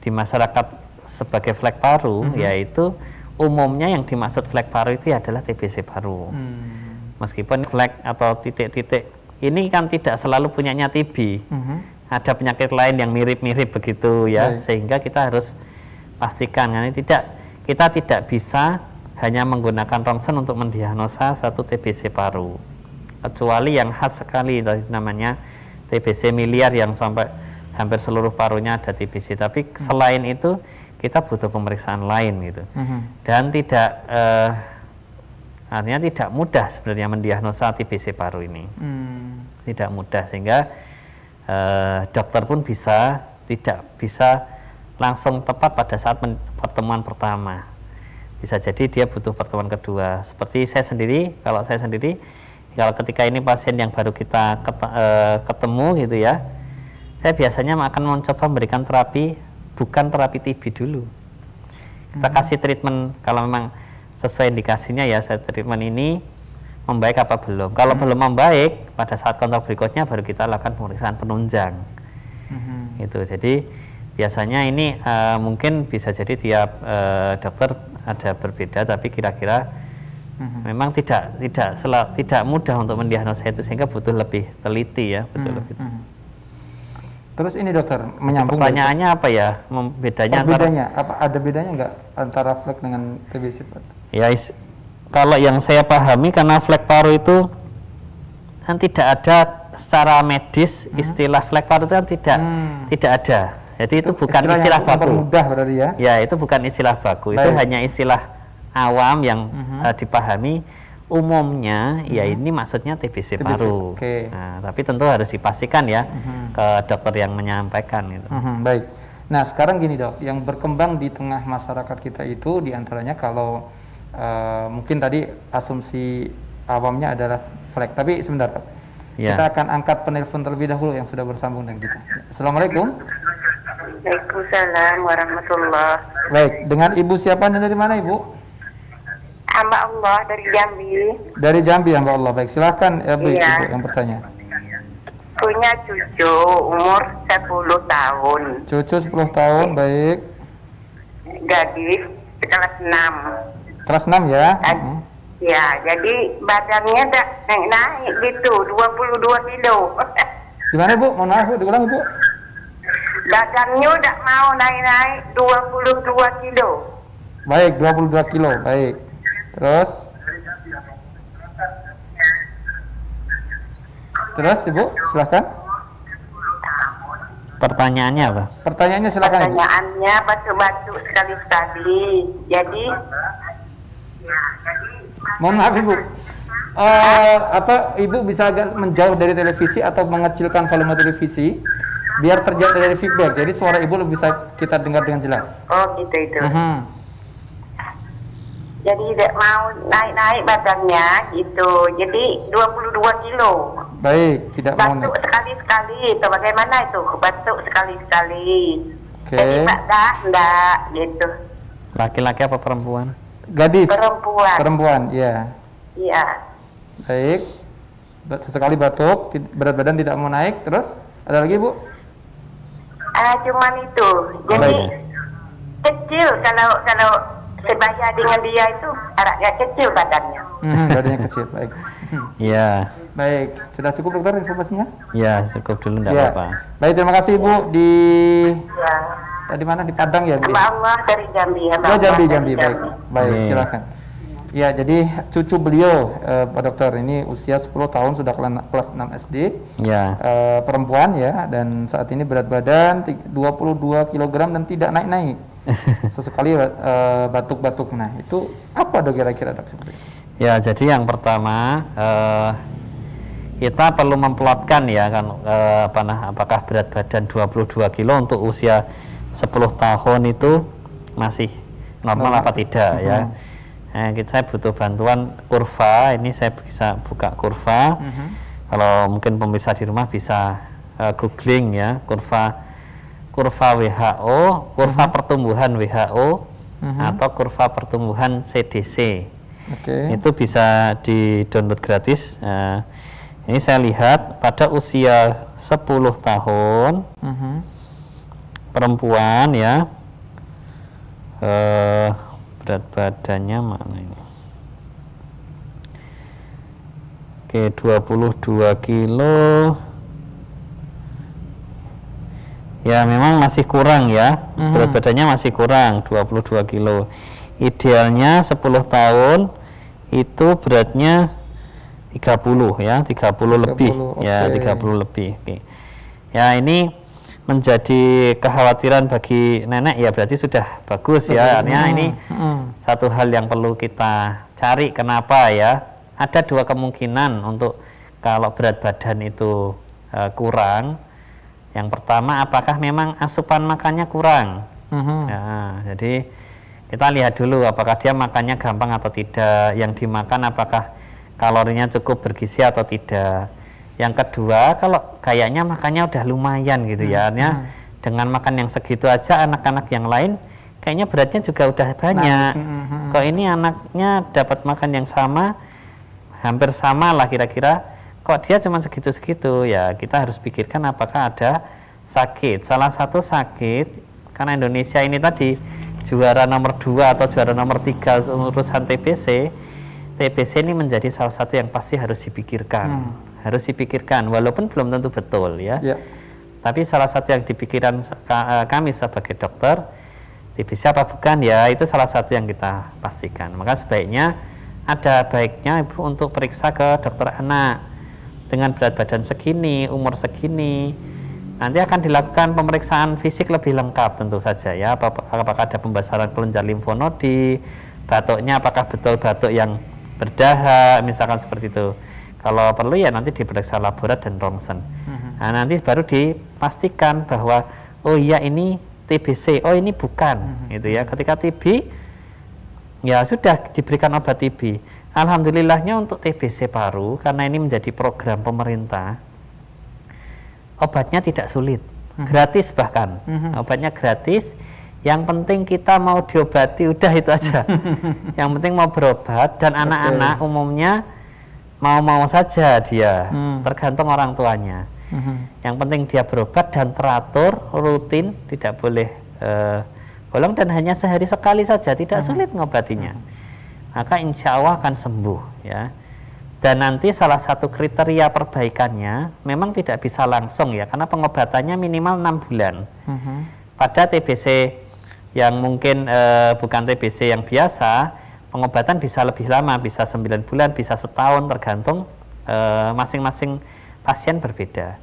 di masyarakat sebagai flek paru hmm. yaitu umumnya yang dimaksud flek paru itu ya adalah TBC paru hmm. meskipun flek atau titik-titik ini kan tidak selalu punyanya TB hmm ada penyakit lain yang mirip-mirip begitu ya, Baik. sehingga kita harus pastikan ini tidak kita tidak bisa hanya menggunakan rongsen untuk mendiagnosa suatu TBC paru. Kecuali yang khas sekali namanya TBC miliar yang sampai hampir seluruh parunya ada TBC. Tapi hmm. selain itu kita butuh pemeriksaan lain gitu. Hmm. Dan tidak eh, artinya tidak mudah sebenarnya mendiagnosa TBC paru ini. Hmm. Tidak mudah sehingga eh, dokter pun bisa tidak bisa langsung tepat pada saat pertemuan pertama. Bisa jadi dia butuh pertemuan kedua. Seperti saya sendiri, kalau saya sendiri, kalau ketika ini pasien yang baru kita eh, ketemu gitu ya, saya biasanya akan mencoba memberikan terapi bukan terapi TB dulu. Kita hmm. kasih treatment kalau memang sesuai indikasinya ya, saya treatment ini membaik apa belum. Kalau hmm. belum membaik, pada saat kontak berikutnya baru kita lakukan pemeriksaan penunjang. Hmm. Itu. Jadi biasanya ini uh, mungkin bisa jadi tiap uh, dokter ada berbeda, tapi kira-kira hmm. memang tidak tidak tidak mudah untuk mendiagnosa itu sehingga butuh lebih teliti ya, betul hmm. lebih. Hmm. Terus ini dokter menyambung pertanyaannya apa ya? Bedanya, bedanya antara, apa ada bedanya nggak antara flek dengan TBC? Ya kalau yang saya pahami karena flek paru itu kan tidak ada secara medis hmm. istilah flek paru itu kan tidak hmm. tidak ada. Jadi itu, itu bukan istilah, istilah baku. Mudah berarti ya. Ya, itu bukan istilah baku. Baik. Itu hanya istilah awam yang hmm. uh, dipahami umumnya hmm. ya ini maksudnya TBC, TBC. paru. Okay. Nah, tapi tentu harus dipastikan ya hmm. ke dokter yang menyampaikan gitu. Hmm, baik. Nah, sekarang gini, Dok, yang berkembang di tengah masyarakat kita itu diantaranya kalau uh, mungkin tadi asumsi awamnya adalah flag. Tapi sebentar Pak. Ya. Kita akan angkat penelpon terlebih dahulu yang sudah bersambung dengan kita. Assalamualaikum. Waalaikumsalam warahmatullah. Baik, dengan Ibu siapa dan dari mana Ibu? Amba Allah dari Jambi. Dari Jambi Amba Allah. Baik, silahkan ya, Ibu, ya. Ibu yang bertanya. Punya cucu umur 10 tahun. Cucu 10 tahun, baik. Gadis kelas 6 Kelas 6 ya? Kan? Hmm. Ya, jadi badannya tak naik-naik gitu, 22 kilo. [LAUGHS] Gimana Bu? Mau naik Bu, diulang Bu. Badannya tak mau naik-naik 22 kilo. Baik, 22 kilo, baik. Terus? Terus Ibu, silahkan pertanyaannya apa? Pertanyaannya silakan. Pertanyaannya batu-batu sekali-sekali. Jadi Mohon maaf ibu. Uh, apa ibu bisa agak menjauh dari televisi atau mengecilkan volume televisi biar terjadi dari feedback. Jadi suara ibu lebih bisa kita dengar dengan jelas. Oh gitu itu. Uh mhm. -huh. Jadi tidak mau naik-naik badannya gitu. Jadi 22 kilo. Baik, tidak batuk mau naik. sekali-sekali itu bagaimana itu? Batuk sekali-sekali. Okay. Jadi enggak, enggak gitu. Laki-laki apa perempuan? Gadis. Perempuan. Perempuan, ya. Iya. Baik. Sesekali batuk, berat badan tidak mau naik, terus ada lagi, Bu? Uh, cuman itu. Jadi Baik. kecil kalau kalau sebaya dengan dia itu agak kecil badannya. Hmm, badannya kecil, baik. Iya. baik, sudah cukup dokter informasinya? Iya, cukup dulu tidak ya. apa Baik, terima kasih Bu di iya. Tadi mana di Padang ya? Bu? Allah dari Jambi ya. Oh Jambi, Jambi, baik, baik, hmm. silakan. Ya, jadi cucu beliau, uh, Pak Dokter, ini usia 10 tahun sudah kelas 6 SD. Ya. Uh, perempuan ya, dan saat ini berat badan 22 kg dan tidak naik-naik. [LAUGHS] Sesekali uh, batuk-batuk. Nah, itu apa dok kira-kira dok? Ya, jadi yang pertama uh, kita perlu memplotkan ya kan uh, apakah berat badan 22 kilo untuk usia 10 tahun itu masih normal, normal. apa tidak uh -huh. ya. Mm-hmm. Nah, saya butuh bantuan kurva. Ini saya bisa buka kurva. uh mm-hmm. -huh. Kalau mungkin pemirsa di rumah bisa uh, googling ya kurva kurva WHO, kurva uh mm-hmm. -huh. pertumbuhan WHO uh -huh. atau kurva pertumbuhan CDC. Okay. Itu bisa di download gratis. Uh, ini saya lihat pada usia 10 tahun. uh -huh perempuan ya eh, berat badannya mana ini oke 22 kilo ya memang masih kurang ya mm-hmm. berat badannya masih kurang 22 kilo idealnya 10 tahun itu beratnya 30 ya 30, 30 lebih okay. ya 30 lebih okay. ya ini menjadi kekhawatiran bagi nenek ya berarti sudah bagus ya artinya ini hmm. satu hal yang perlu kita cari kenapa ya ada dua kemungkinan untuk kalau berat badan itu uh, kurang yang pertama apakah memang asupan makannya kurang hmm. ya, jadi kita lihat dulu apakah dia makannya gampang atau tidak yang dimakan apakah kalorinya cukup bergizi atau tidak yang kedua, kalau kayaknya makannya udah lumayan gitu ya, hmm, artinya hmm. dengan makan yang segitu aja anak-anak yang lain kayaknya beratnya juga udah nah, banyak. Hmm, hmm, hmm. Kok ini anaknya dapat makan yang sama, hampir sama lah kira-kira. Kok dia cuma segitu-segitu ya, kita harus pikirkan apakah ada sakit. Salah satu sakit karena Indonesia ini tadi juara nomor dua atau juara nomor tiga urusan TBC, TBC ini menjadi salah satu yang pasti harus dipikirkan. Hmm harus dipikirkan walaupun belum tentu betul ya. ya. Tapi salah satu yang dipikiran eh, kami sebagai dokter TBC apa bukan ya itu salah satu yang kita pastikan. Maka sebaiknya ada baiknya ibu untuk periksa ke dokter anak dengan berat badan segini, umur segini. Nanti akan dilakukan pemeriksaan fisik lebih lengkap tentu saja ya. Apakah ada pembesaran kelenjar limfonodi, batuknya apakah betul batuk yang berdahak, misalkan seperti itu. Kalau perlu ya nanti diperiksa laborat dan rongsen. Mm-hmm. Nah, nanti baru dipastikan bahwa oh iya ini TBC, oh ini bukan, mm-hmm. gitu ya. Ketika TB ya sudah diberikan obat TB. Alhamdulillahnya untuk TBC paru karena ini menjadi program pemerintah obatnya tidak sulit, hmm gratis bahkan hmm obatnya gratis. Yang penting kita mau diobati udah itu aja. [LAUGHS] yang penting mau berobat dan anak-anak umumnya mau-mau saja dia, hmm. tergantung orang tuanya. Hmm. Yang penting dia berobat dan teratur, rutin, tidak boleh uh, bolong dan hanya sehari sekali saja, tidak hmm. sulit ngobatinya. Hmm. Maka insya Allah akan sembuh ya. Dan nanti salah satu kriteria perbaikannya memang tidak bisa langsung ya, karena pengobatannya minimal enam bulan. Hmm. Pada TBC yang mungkin uh, bukan TBC yang biasa, pengobatan bisa lebih lama, bisa 9 bulan, bisa setahun tergantung eh, masing-masing e, pasien berbeda.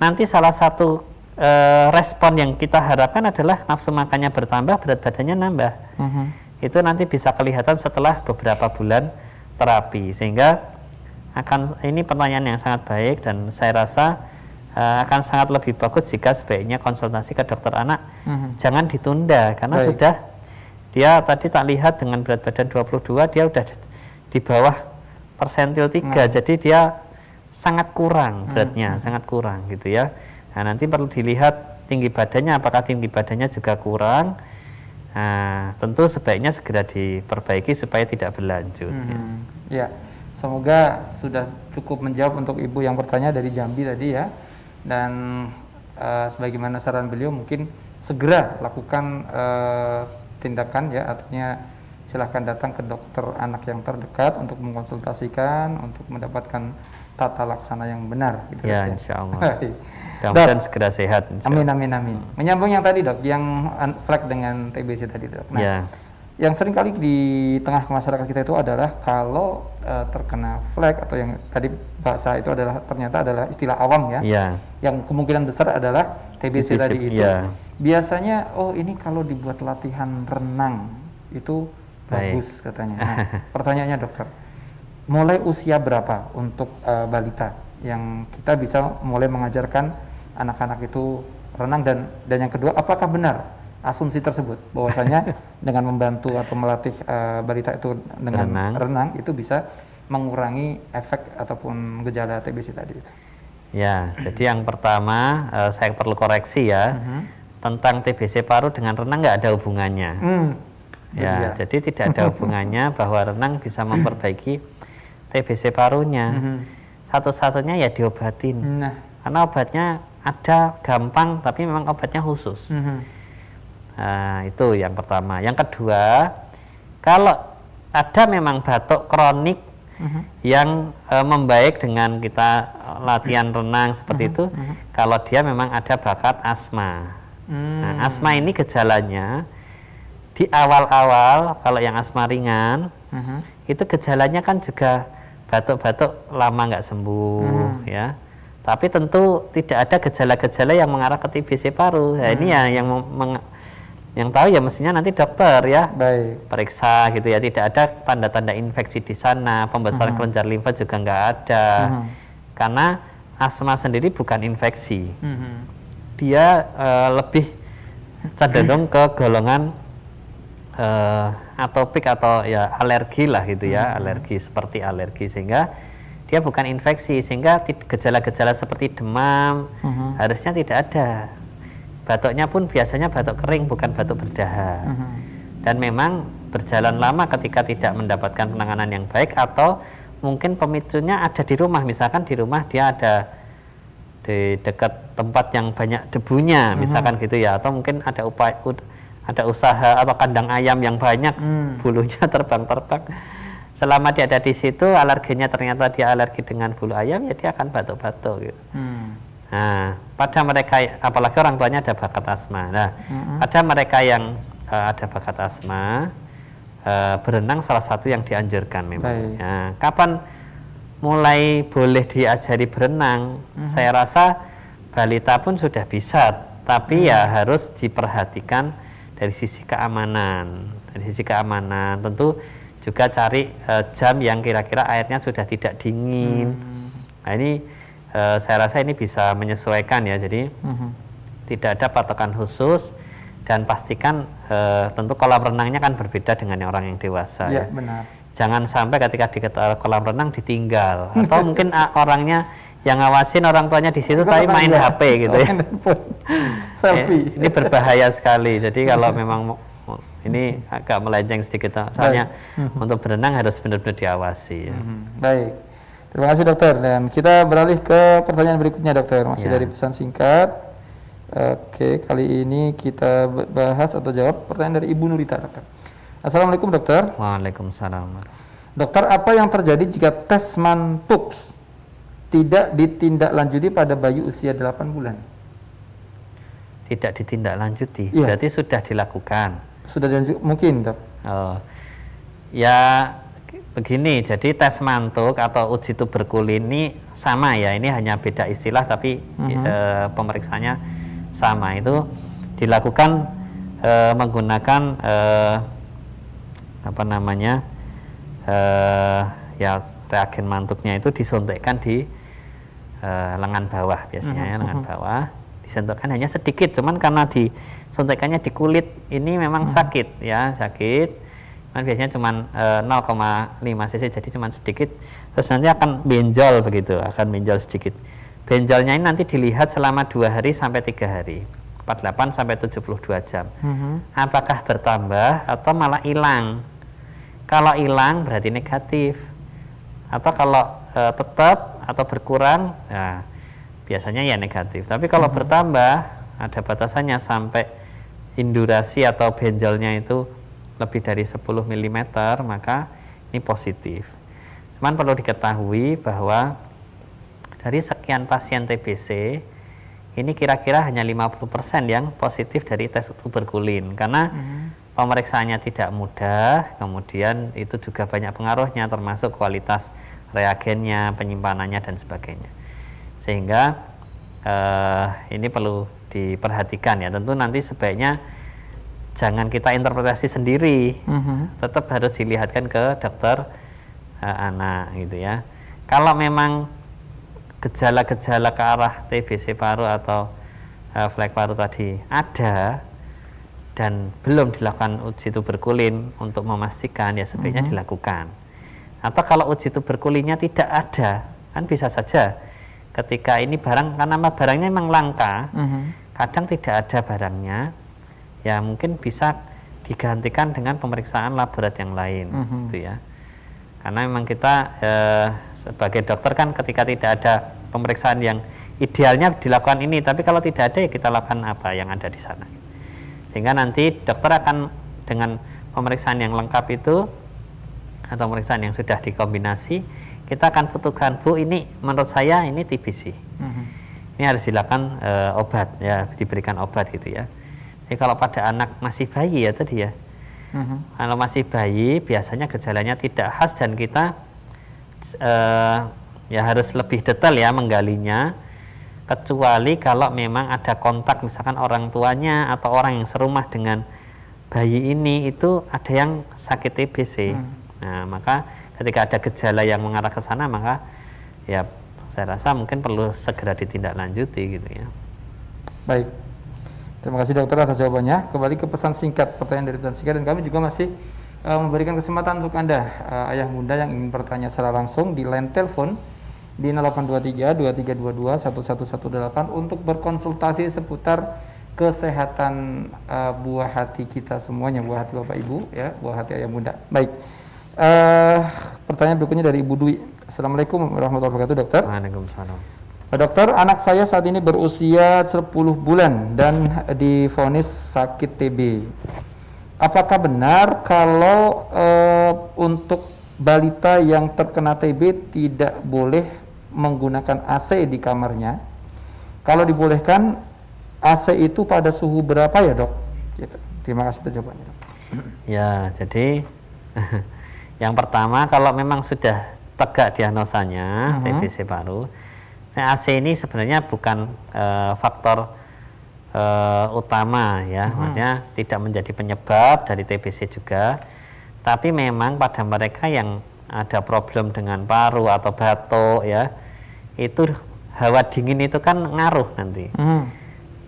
Nanti salah satu e, respon yang kita harapkan adalah nafsu makannya bertambah, berat badannya nambah. Mm -hmm. Itu nanti bisa kelihatan setelah beberapa bulan terapi sehingga akan ini pertanyaan yang sangat baik dan saya rasa uh, akan sangat lebih bagus jika sebaiknya konsultasi ke dokter anak mm -hmm. jangan ditunda karena baik. sudah dia tadi tak lihat dengan berat badan 22 dia udah di bawah persentil 3 nah. Hmm. jadi dia sangat kurang hmm, beratnya hmm. sangat kurang gitu ya nah nanti perlu dilihat tinggi badannya apakah tinggi badannya juga kurang nah, tentu sebaiknya segera diperbaiki supaya tidak berlanjut hmm. ya. ya semoga sudah cukup menjawab untuk ibu yang bertanya dari Jambi tadi ya dan uh, sebagaimana saran beliau mungkin segera lakukan uh, tindakan ya artinya silahkan datang ke dokter anak yang terdekat untuk mengkonsultasikan untuk mendapatkan tata laksana yang benar gitu ya, ya. insya Allah [LAUGHS] dan segera sehat insya amin amin amin hmm. menyambung yang tadi dok yang flag dengan TBC tadi dok nah ya. yang sering kali di tengah masyarakat kita itu adalah kalau uh, terkena flag atau yang tadi bahasa itu adalah ternyata adalah istilah awam ya, ya. yang kemungkinan besar adalah TBC, tadi itu. Ya. Biasanya oh ini kalau dibuat latihan renang itu Baik. bagus katanya. Nah, [LAUGHS] pertanyaannya dokter, mulai usia berapa untuk uh, balita yang kita bisa mulai mengajarkan anak-anak itu renang dan dan yang kedua apakah benar asumsi tersebut bahwasanya [LAUGHS] dengan membantu atau melatih uh, balita itu dengan renang. renang itu bisa mengurangi efek ataupun gejala TBC tadi itu. Ya, jadi yang pertama uh, saya perlu koreksi ya. Uh-huh. Tentang TBC paru dengan renang nggak ada hubungannya. Hmm. Ya, ya, jadi tidak ada hubungannya [LAUGHS] bahwa renang bisa memperbaiki TBC parunya. Uh-huh. Satu-satunya ya diobatin. Nah. Karena obatnya ada gampang tapi memang obatnya khusus. Uh-huh. Nah, itu yang pertama. Yang kedua, kalau ada memang batuk kronik uh-huh. yang e, membaik dengan kita latihan renang seperti mm-hmm. itu mm-hmm. kalau dia memang ada bakat asma. Nah, hmm. Nah, asma ini gejalanya di awal-awal kalau yang asma ringan uh-huh. itu gejalanya kan juga batuk-batuk lama nggak sembuh uh-huh. ya. Tapi tentu tidak ada gejala-gejala yang mengarah ke TBC paru. uh-huh. ini ya yang meng, yang tahu ya mestinya nanti dokter ya Baik. periksa gitu ya tidak ada tanda-tanda infeksi di sana pembesaran uh-huh. kelenjar limfa juga nggak ada. Uh-huh karena asma sendiri bukan infeksi mm-hmm. dia uh, lebih cenderung ke golongan uh, atopik atau ya alergi lah gitu ya mm-hmm. alergi seperti alergi sehingga dia bukan infeksi sehingga gejala-gejala seperti demam mm-hmm. harusnya tidak ada batuknya pun biasanya batuk kering bukan batuk berdahak mm-hmm. dan memang berjalan lama ketika tidak mendapatkan penanganan yang baik atau mungkin pemicunya ada di rumah misalkan di rumah dia ada di dekat tempat yang banyak debunya hmm. misalkan gitu ya atau mungkin ada upaya ada usaha atau kandang ayam yang banyak hmm. [LAUGHS] bulunya terbang-terbang selama dia ada di situ alerginya ternyata dia alergi dengan bulu ayam ya dia akan batuk-batuk gitu Hmm. nah pada mereka apalagi orang tuanya ada bakat asma nah -hmm. pada mereka yang uh, ada bakat asma uh, berenang salah satu yang dianjurkan memang. Nah, kapan mulai boleh diajari berenang? Hmm. Saya rasa balita pun sudah bisa, tapi hmm. ya harus diperhatikan dari sisi keamanan. Dari sisi keamanan tentu juga cari uh, jam yang kira-kira airnya sudah tidak dingin. Hmm. Nah, ini uh, saya rasa ini bisa menyesuaikan ya. Jadi hmm. tidak ada patokan khusus dan pastikan uh, tentu kolam renangnya kan berbeda dengan yang orang yang dewasa ya, ya. benar jangan sampai ketika di kolam renang ditinggal [LAUGHS] atau mungkin eh, orangnya yang ngawasin orang tuanya di situ tapi kan gitu main ya. HP gitu ya selfie eh, ini berbahaya sekali jadi [LAUGHS] kalau memang ini agak melenceng sedikit soalnya baik. Hmm. untuk berenang harus benar-benar diawasi ya. Hmm. baik terima kasih dokter dan kita beralih ke pertanyaan berikutnya dokter masih ya. dari pesan singkat Oke, kali ini kita bahas atau jawab pertanyaan dari Ibu Nurita, dokter. Assalamualaikum, dokter. Waalaikumsalam. Dokter, apa yang terjadi jika tes mantuk tidak ditindaklanjuti pada bayi usia 8 bulan? Tidak ditindaklanjuti, ya. berarti sudah dilakukan. Sudah dilanjut, mungkin, dok. Oh, ya begini, jadi tes mantuk atau uji tuberkulin ini sama ya, ini hanya beda istilah tapi uh -huh. e, pemeriksaannya sama itu dilakukan e, menggunakan e, apa namanya e, ya reagen mantuknya itu disuntikkan di e, lengan bawah biasanya mm -hmm. ya, mm-hmm, lengan mm-hmm. bawah disuntikkan hanya sedikit cuman karena disuntikannya di kulit ini memang mm -hmm. sakit ya sakit cuman biasanya cuma e, 0,5 cc jadi cuma sedikit terus nanti akan benjol begitu akan benjol sedikit benjolnya ini nanti dilihat selama dua hari sampai tiga hari 48 sampai 72 jam mm -hmm. apakah bertambah atau malah hilang kalau hilang berarti negatif atau kalau e, tetap atau berkurang ya, biasanya ya negatif tapi kalau mm -hmm. bertambah ada batasannya sampai indurasi atau benjolnya itu lebih dari 10 mm maka ini positif cuman perlu diketahui bahwa dari sekian pasien TBC ini kira-kira hanya 50% yang positif dari tes tuberkulin karena hmm. pemeriksaannya tidak mudah, kemudian itu juga banyak pengaruhnya termasuk kualitas reagennya, penyimpanannya dan sebagainya. Sehingga eh, ini perlu diperhatikan ya. Tentu nanti sebaiknya jangan kita interpretasi sendiri, hmm. tetap harus dilihatkan ke dokter eh, anak gitu ya. Kalau memang gejala-gejala ke arah TBC paru atau uh, flek paru tadi ada dan belum dilakukan uji tuberkulin untuk memastikan ya sebaiknya mm -hmm. dilakukan. Atau kalau uji tuberkulinnya tidak ada, kan bisa saja ketika ini barang karena barangnya memang langka, mm -hmm. kadang tidak ada barangnya, ya mungkin bisa digantikan dengan pemeriksaan laborat yang lain, mm -hmm. gitu ya karena memang kita eh, sebagai dokter kan ketika tidak ada pemeriksaan yang idealnya dilakukan ini tapi kalau tidak ada ya kita lakukan apa yang ada di sana sehingga nanti dokter akan dengan pemeriksaan yang lengkap itu atau pemeriksaan yang sudah dikombinasi kita akan putuskan bu ini menurut saya ini TBC mm ini harus dilakukan e, obat ya diberikan obat gitu ya jadi kalau pada anak masih bayi ya tadi ya -hmm. Kalau masih bayi biasanya gejalanya tidak khas dan kita uh, ya harus lebih detail ya menggalinya kecuali kalau memang ada kontak misalkan orang tuanya atau orang yang serumah dengan bayi ini itu ada yang sakit TBC. Hmm. Nah, maka ketika ada gejala yang mengarah ke sana maka ya saya rasa mungkin perlu segera ditindaklanjuti gitu ya. Baik, Terima kasih dokter atas jawabannya. Kembali ke pesan singkat, pertanyaan dari Tuan singkat dan kami juga masih uh, memberikan kesempatan untuk Anda uh, ayah bunda yang ingin bertanya secara langsung di line telepon di 0823 2322 1118 untuk berkonsultasi seputar kesehatan uh, buah hati kita semuanya, buah hati Bapak Ibu ya, buah hati ayah bunda. Baik. Uh, pertanyaan berikutnya dari Ibu Dwi. Assalamualaikum warahmatullahi wabarakatuh, Dokter. Waalaikumsalam. Dokter, anak saya saat ini berusia 10 bulan dan difonis sakit TB. Apakah benar kalau e, untuk balita yang terkena TB tidak boleh menggunakan AC di kamarnya? Kalau dibolehkan, AC itu pada suhu berapa ya dok? Gitu. Terima kasih jawabannya. Dok. Ya, jadi [LAUGHS] yang pertama kalau memang sudah tegak diagnosanya uh -huh. TBC paru, AC nah, ini sebenarnya bukan uh, faktor uh, utama ya, hmm. maksudnya tidak menjadi penyebab dari TBC juga. Tapi memang pada mereka yang ada problem dengan paru atau batuk ya, itu hawa dingin itu kan ngaruh nanti. Hmm.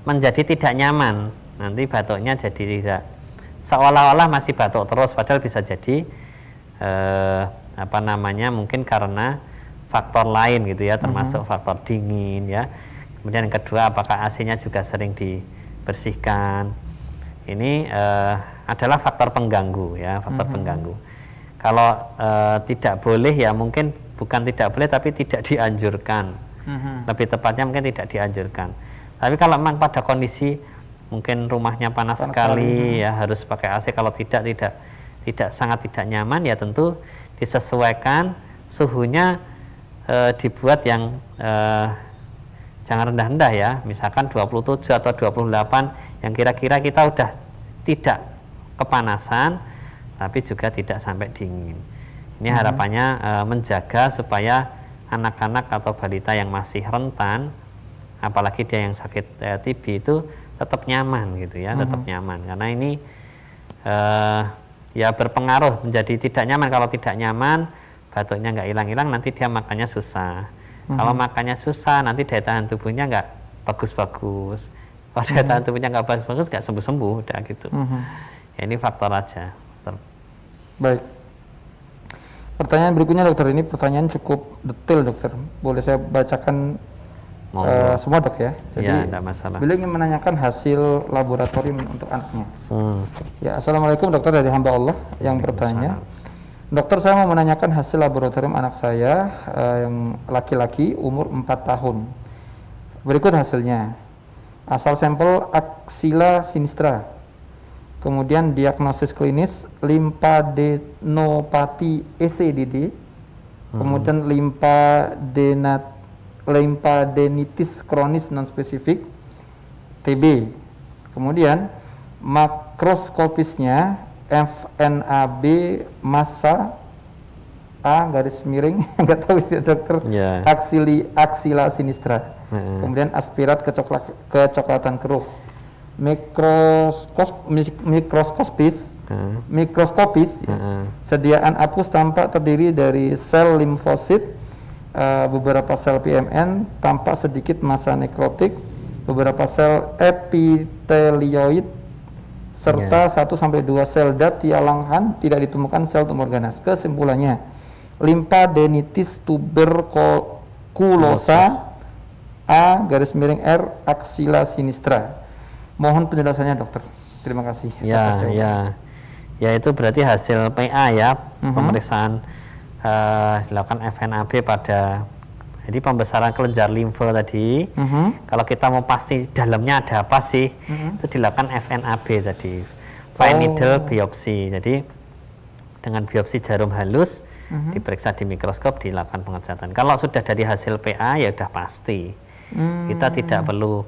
Menjadi tidak nyaman. Nanti batuknya jadi tidak seolah-olah masih batuk terus padahal bisa jadi eh, apa namanya mungkin karena faktor lain gitu ya, termasuk mm-hmm. faktor dingin ya. Kemudian yang kedua apakah AC-nya juga sering dibersihkan. Ini uh, adalah faktor pengganggu ya, faktor mm-hmm. pengganggu. Kalau uh, tidak boleh ya mungkin bukan tidak boleh tapi tidak [LAUGHS] dianjurkan. Mm-hmm. Lebih tepatnya mungkin tidak dianjurkan. Tapi kalau memang pada kondisi mungkin rumahnya panas, panas sekali, sekali mhm. ya harus pakai AC kalau tidak tidak tidak sangat tidak nyaman ya tentu disesuaikan suhunya e, dibuat yang e, jangan rendah-rendah ya misalkan 27 atau 28 yang kira-kira kita udah tidak kepanasan tapi juga tidak sampai dingin ini hmm. harapannya e, menjaga supaya anak-anak atau balita yang masih rentan apalagi dia yang sakit e, TB itu tetap nyaman gitu ya hmm. tetap nyaman karena ini e, ya berpengaruh menjadi tidak nyaman kalau tidak nyaman batuknya nggak hilang-hilang nanti dia makannya susah. Mm-hmm. Kalau makannya susah nanti daya tahan tubuhnya nggak bagus-bagus. Kalau daya hmm. tahan tubuhnya nggak bagus-bagus nggak sembuh-sembuh udah gitu. Mm-hmm. Ya ini faktor aja. Faktor. Baik. Pertanyaan berikutnya dokter ini pertanyaan cukup detail dokter. Boleh saya bacakan uh, semua dok ya. ya Jadi ya, masalah. beliau ingin menanyakan hasil laboratorium untuk anaknya. Hmm. Ya assalamualaikum dokter dari hamba Allah yang bertanya. Dokter saya mau menanyakan hasil laboratorium anak saya uh, yang laki-laki umur 4 tahun. Berikut hasilnya. Asal sampel aksila sinistra. Kemudian diagnosis klinis limpadenopati ECDD. Kemudian hmm. limfadenat kronis non spesifik TB. Kemudian makroskopisnya FNAB masa A garis miring [LAUGHS] nggak tahu sih dokter yeah. aksili aksila sinistra mm-hmm. kemudian aspirat kecoklat kecoklatan keruh mikroskop mikroskopis mm-hmm. mikroskopis mm-hmm. Ya. sediaan apus tampak terdiri dari sel limfosit uh, beberapa sel PMN tampak sedikit masa nekrotik beberapa sel epitelioid serta yeah. 1 sampai 2 sel dat tialangan tidak ditemukan sel tumor ganas. Kesimpulannya, limpa limfadenitis tuberkulosa A garis miring R axilla sinistra. Mohon penjelasannya dokter. Terima kasih. Ya, ya. Ya itu berarti hasil PA ya, mm -hmm. pemeriksaan uh, dilakukan FNAB pada jadi pembesaran kelenjar limfe tadi, uh mhm. -huh. kalau kita mau pasti dalamnya ada apa sih, uh mhm. -huh. itu dilakukan FNAB tadi, fine oh. needle biopsi. Jadi dengan biopsi jarum halus uh mhm. -huh. diperiksa di mikroskop dilakukan pengecatan. Kalau sudah dari hasil PA ya sudah pasti, hmm. kita tidak perlu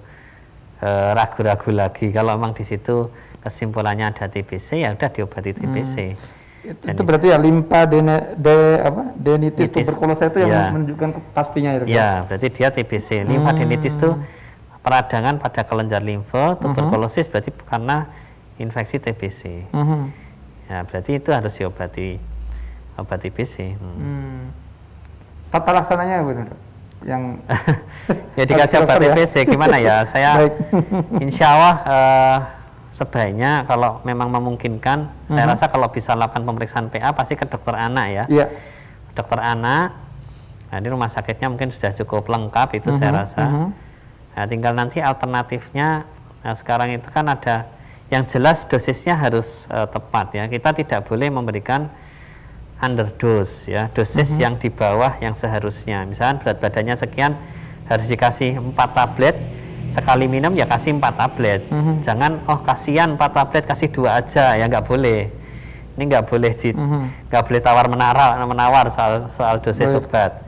eh, ragu-ragu uh, lagi. Kalau memang di situ kesimpulannya ada TBC ya sudah diobati TBC. Hmm itu, itu berarti ya limpa dene, de apa denitis Nitis. tuberkulosa itu yang ya. menunjukkan pastinya ya. Iya, berarti dia TBC. Limpa hmm. denitis itu peradangan pada kelenjar limfa, hmm. tuberkulosis uh-huh. berarti karena infeksi TBC. Uh-huh. Hmm. Ya, berarti itu harus diobati obat TBC. Hmm. Hmm. Tata laksananya dok? Yang [LAUGHS] ya dikasih obat TBC gimana ya? Saya [LAUGHS] insya Allah uh, sebaiknya kalau memang memungkinkan, mm-hmm. saya mhm. rasa kalau bisa lakukan pemeriksaan PA pasti ke dokter anak ya. Yeah. Dokter anak, nah ini rumah sakitnya mungkin sudah cukup lengkap itu mm-hmm. saya rasa. Mm-hmm. Nah, tinggal nanti alternatifnya, nah sekarang itu kan ada yang jelas dosisnya harus uh, tepat ya. Kita tidak boleh memberikan underdose ya, dosis mm-hmm. yang di bawah yang seharusnya. Misalnya berat badannya sekian harus dikasih 4 tablet, sekali minum ya kasih empat tablet mm-hmm. jangan oh kasihan empat tablet kasih dua aja ya nggak boleh ini nggak boleh di mhm. nggak mm-hmm. boleh tawar menawar menawar soal soal dosis obat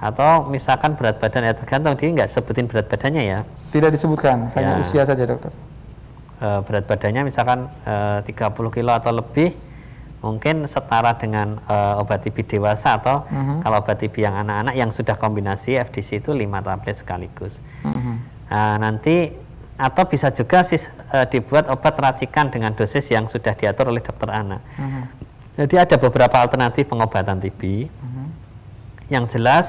atau misalkan berat badan ya tergantung dia nggak sebutin berat badannya ya tidak disebutkan hanya ya. usia saja dokter e, berat badannya misalkan e, 30 kilo atau lebih mungkin setara dengan e, obat TB dewasa atau mm -hmm. kalau obat TB yang anak-anak yang sudah kombinasi FDC itu lima tablet sekaligus. Mm -hmm. Nah, nanti atau bisa juga sih eh, e, dibuat obat racikan dengan dosis yang sudah diatur oleh dokter anak. Uh-huh. Mhm. Jadi ada beberapa alternatif pengobatan TB. Uh-huh. Mhm. Yang jelas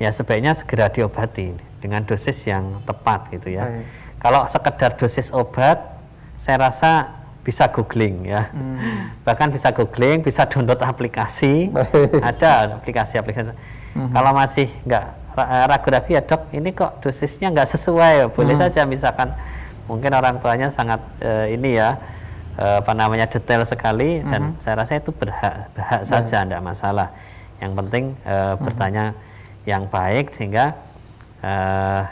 ya sebaiknya segera diobati dengan dosis yang tepat gitu ya. Baik. Kalau sekedar dosis obat, saya rasa bisa googling ya. Hmm. Bahkan bisa googling, bisa download aplikasi. ada aplikasi-aplikasi. Hmm. Kalau masih nggak Eh, ragu-ragu ya dok ini kok dosisnya nggak sesuai boleh hmm. saja misalkan mungkin orang tuanya sangat uh, ini ya uh, apa namanya detail sekali hmm. dan saya rasa itu berhak berhak saja tidak masalah yang penting uh, hmm. bertanya yang baik sehingga uh,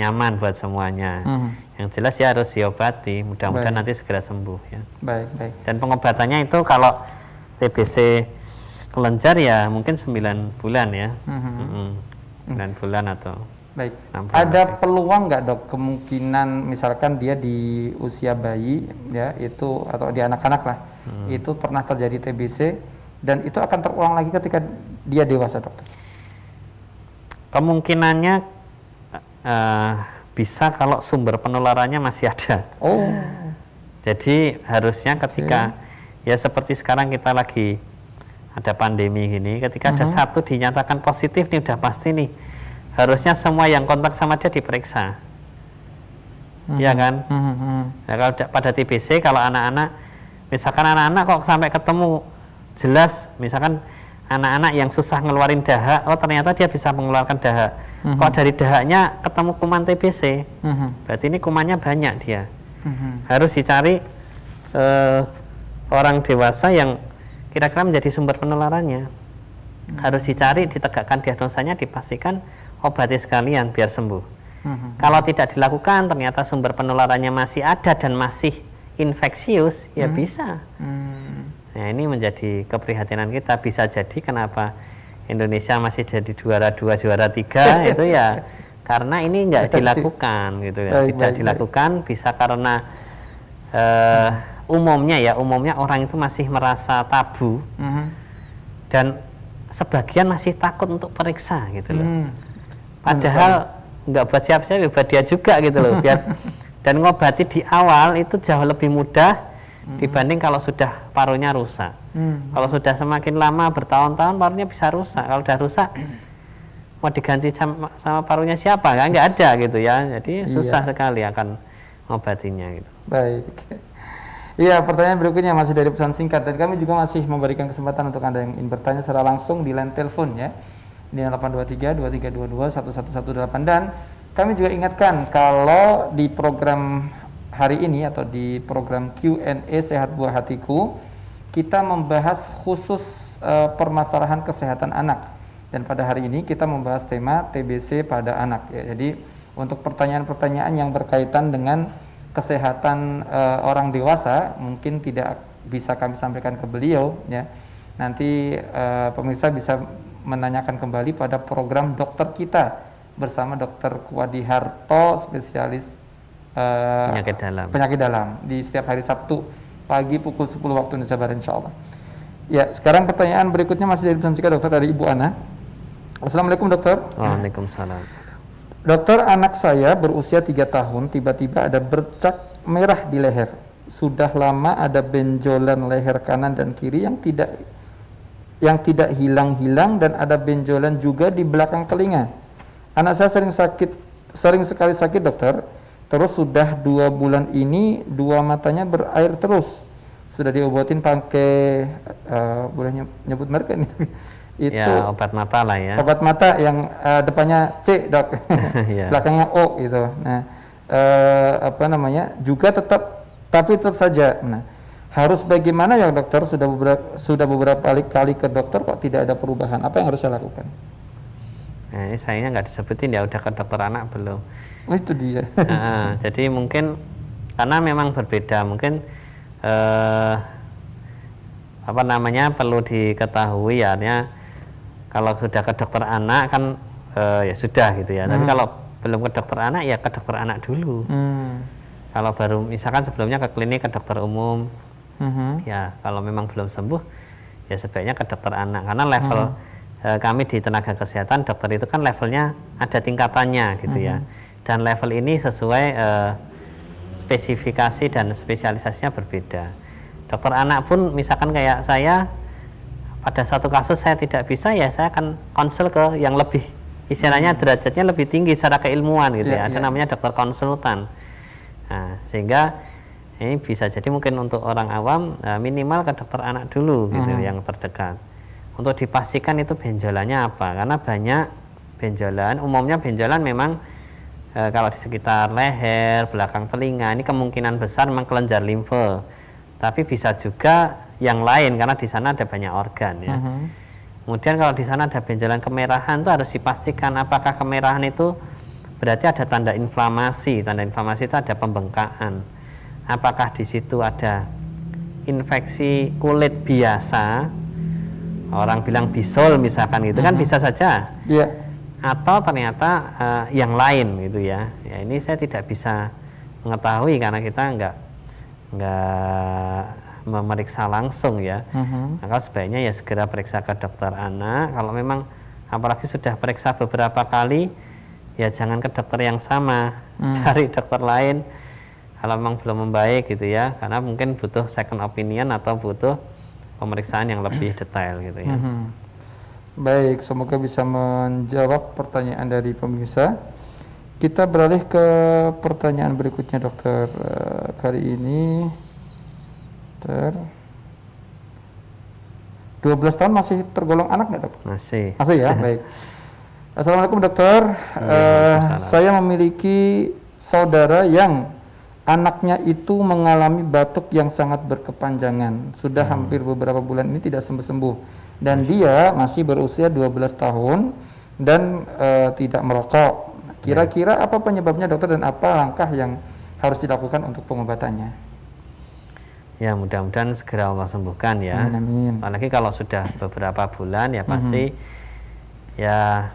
nyaman buat semuanya hmm. yang jelas ya harus diobati mudah-mudahan nanti segera sembuh ya baik baik dan pengobatannya itu kalau TBC kelenjar ya mungkin 9 bulan ya hmm. Hmm. 9 hmm. bulan atau Baik. Ada peluang nggak dok kemungkinan misalkan dia di usia bayi ya itu atau di anak-anak lah hmm. itu pernah terjadi TBC dan itu akan terulang lagi ketika dia dewasa dokter. Kemungkinannya uh, bisa kalau sumber penularannya masih ada. Oh. Jadi harusnya ketika okay. ya seperti sekarang kita lagi ada pandemi gini ketika uh-huh. ada mm-hmm. satu dinyatakan positif nih udah pasti nih harusnya semua yang kontak sama dia diperiksa ya kan Uh-huh. nah, kalau pada TBC kalau anak-anak misalkan anak-anak kok sampai ketemu jelas misalkan anak-anak yang susah ngeluarin dahak oh ternyata dia bisa mengeluarkan dahak Uh-huh. kok dari dahaknya ketemu kuman TBC uh-huh. berarti ini kumannya banyak dia uh-huh. harus dicari uh, orang dewasa yang kira-kira menjadi sumber penularannya hmm. harus dicari ditegakkan diagnosanya dipastikan obati sekalian biar sembuh hmm. kalau tidak dilakukan ternyata sumber penularannya masih ada dan masih infeksius ya hmm. bisa hmm. nah ini menjadi keprihatinan kita bisa jadi kenapa Indonesia masih jadi juara dua juara tiga [LAUGHS] itu ya karena ini enggak dilakukan gitu ya tidak dilakukan bisa karena eh, hmm umumnya ya umumnya orang itu masih merasa tabu uh mm-hmm. -huh. dan sebagian masih takut untuk periksa gitu loh mm-hmm. padahal nggak buat siap-siap ya buat dia juga gitu loh biar [LAUGHS] dan ngobati di awal itu jauh lebih mudah mm-hmm. dibanding kalau sudah parunya rusak kalau sudah semakin lama bertahun-tahun parunya bisa rusak kalau sudah rusak mau diganti sama, sama parunya siapa kan nggak ada gitu ya jadi iya. susah iya. sekali akan obatinya gitu baik Iya, pertanyaan berikutnya masih dari pesan singkat dan kami juga masih memberikan kesempatan untuk Anda yang ingin bertanya secara langsung di line telepon ya. Di 823 2322 1118 dan kami juga ingatkan kalau di program hari ini atau di program Q&A Sehat Buah Hatiku kita membahas khusus e, permasalahan kesehatan anak dan pada hari ini kita membahas tema TBC pada anak ya. Jadi untuk pertanyaan-pertanyaan yang berkaitan dengan kesehatan e, orang dewasa mungkin tidak bisa kami sampaikan ke beliau ya. Nanti e, pemirsa bisa menanyakan kembali pada program dokter kita bersama dokter Kuwadi Harto spesialis e, penyakit dalam. Penyakit dalam di setiap hari Sabtu pagi pukul 10 waktu Indonesia Barat insya Allah. Ya, sekarang pertanyaan berikutnya masih dari pesan Dokter dari Ibu Ana. Assalamualaikum dokter. Waalaikumsalam. Dokter anak saya berusia 3 tahun tiba-tiba ada bercak merah di leher. Sudah lama ada benjolan leher kanan dan kiri yang tidak yang tidak hilang-hilang dan ada benjolan juga di belakang telinga. Anak saya sering sakit sering sekali sakit dokter. Terus sudah dua bulan ini dua matanya berair terus. Sudah diobatin pakai uh, boleh nyebut merek ini itu ya, obat mata lah ya obat mata yang uh, depannya C dok [LAUGHS] yeah. Iya. belakangnya O gitu nah uh, apa namanya juga tetap tapi tetap saja nah harus bagaimana ya dokter sudah beberapa sudah beberapa kali ke dokter kok tidak ada perubahan apa yang harus saya lakukan nah, ini sayangnya nggak disebutin ya udah ke dokter anak belum oh, itu dia nah, [LAUGHS] jadi mungkin karena memang berbeda mungkin uh, apa namanya perlu diketahui ya artinya kalau sudah ke dokter anak kan uh, ya sudah gitu ya. Hmm. Tapi kalau belum ke dokter anak ya ke dokter anak dulu. Hmm. Kalau baru misalkan sebelumnya ke klinik ke dokter umum, hmm. ya kalau memang belum sembuh ya sebaiknya ke dokter anak karena level hmm. uh, kami di tenaga kesehatan dokter itu kan levelnya ada tingkatannya gitu ya. hmm. ya. Dan level ini sesuai uh, spesifikasi dan spesialisasinya berbeda. Dokter anak pun misalkan kayak saya pada satu kasus saya tidak bisa ya saya akan konsul ke yang lebih istilahnya hmm. derajatnya lebih tinggi secara keilmuan gitu ya, ya. ada ya. namanya dokter konsultan nah, sehingga ini bisa jadi mungkin untuk orang awam eh, minimal ke dokter anak dulu gitu hmm. yang terdekat untuk dipastikan itu benjolannya apa karena banyak benjolan umumnya benjolan memang e, kalau di sekitar leher belakang telinga ini kemungkinan besar memang kelenjar limfe tapi bisa juga yang lain karena di sana ada banyak organ ya. Uh mm-hmm. -huh. Kemudian kalau di sana ada benjolan kemerahan itu harus dipastikan apakah kemerahan itu berarti ada tanda inflamasi. Tanda inflamasi itu ada pembengkakan. Apakah di situ ada infeksi kulit biasa? Orang bilang bisul misalkan gitu uh -huh. kan mm-hmm. bisa saja. Yeah. Atau ternyata uh, yang lain gitu ya. Ya ini saya tidak bisa mengetahui karena kita enggak nggak memeriksa langsung ya. Uh-huh. Maka sebaiknya ya segera periksa ke dokter anak. Kalau memang apalagi sudah periksa beberapa kali, ya jangan ke dokter yang sama, uh-huh. [LAUGHS] cari dokter lain. Kalau memang belum membaik gitu ya, karena mungkin butuh second opinion atau butuh pemeriksaan yang lebih detail gitu ya. Uh-huh. Baik, semoga bisa menjawab pertanyaan dari pemirsa. Kita beralih ke pertanyaan berikutnya dokter eh, kali ini ter 12 tahun masih tergolong anak nggak dok? Masih. Masih ya, [LAUGHS] baik. Assalamualaikum dokter. Uh, saya memiliki saudara yang anaknya itu mengalami batuk yang sangat berkepanjangan. Sudah hmm. hampir beberapa bulan ini tidak sembuh-sembuh. Dan masih. dia masih berusia 12 tahun dan uh, tidak merokok. Kira-kira hmm. apa penyebabnya dokter dan apa langkah yang harus dilakukan untuk pengobatannya? Ya mudah-mudahan segera Allah sembuhkan ya. Amin. Apalagi kalau sudah beberapa bulan ya pasti mm-hmm. ya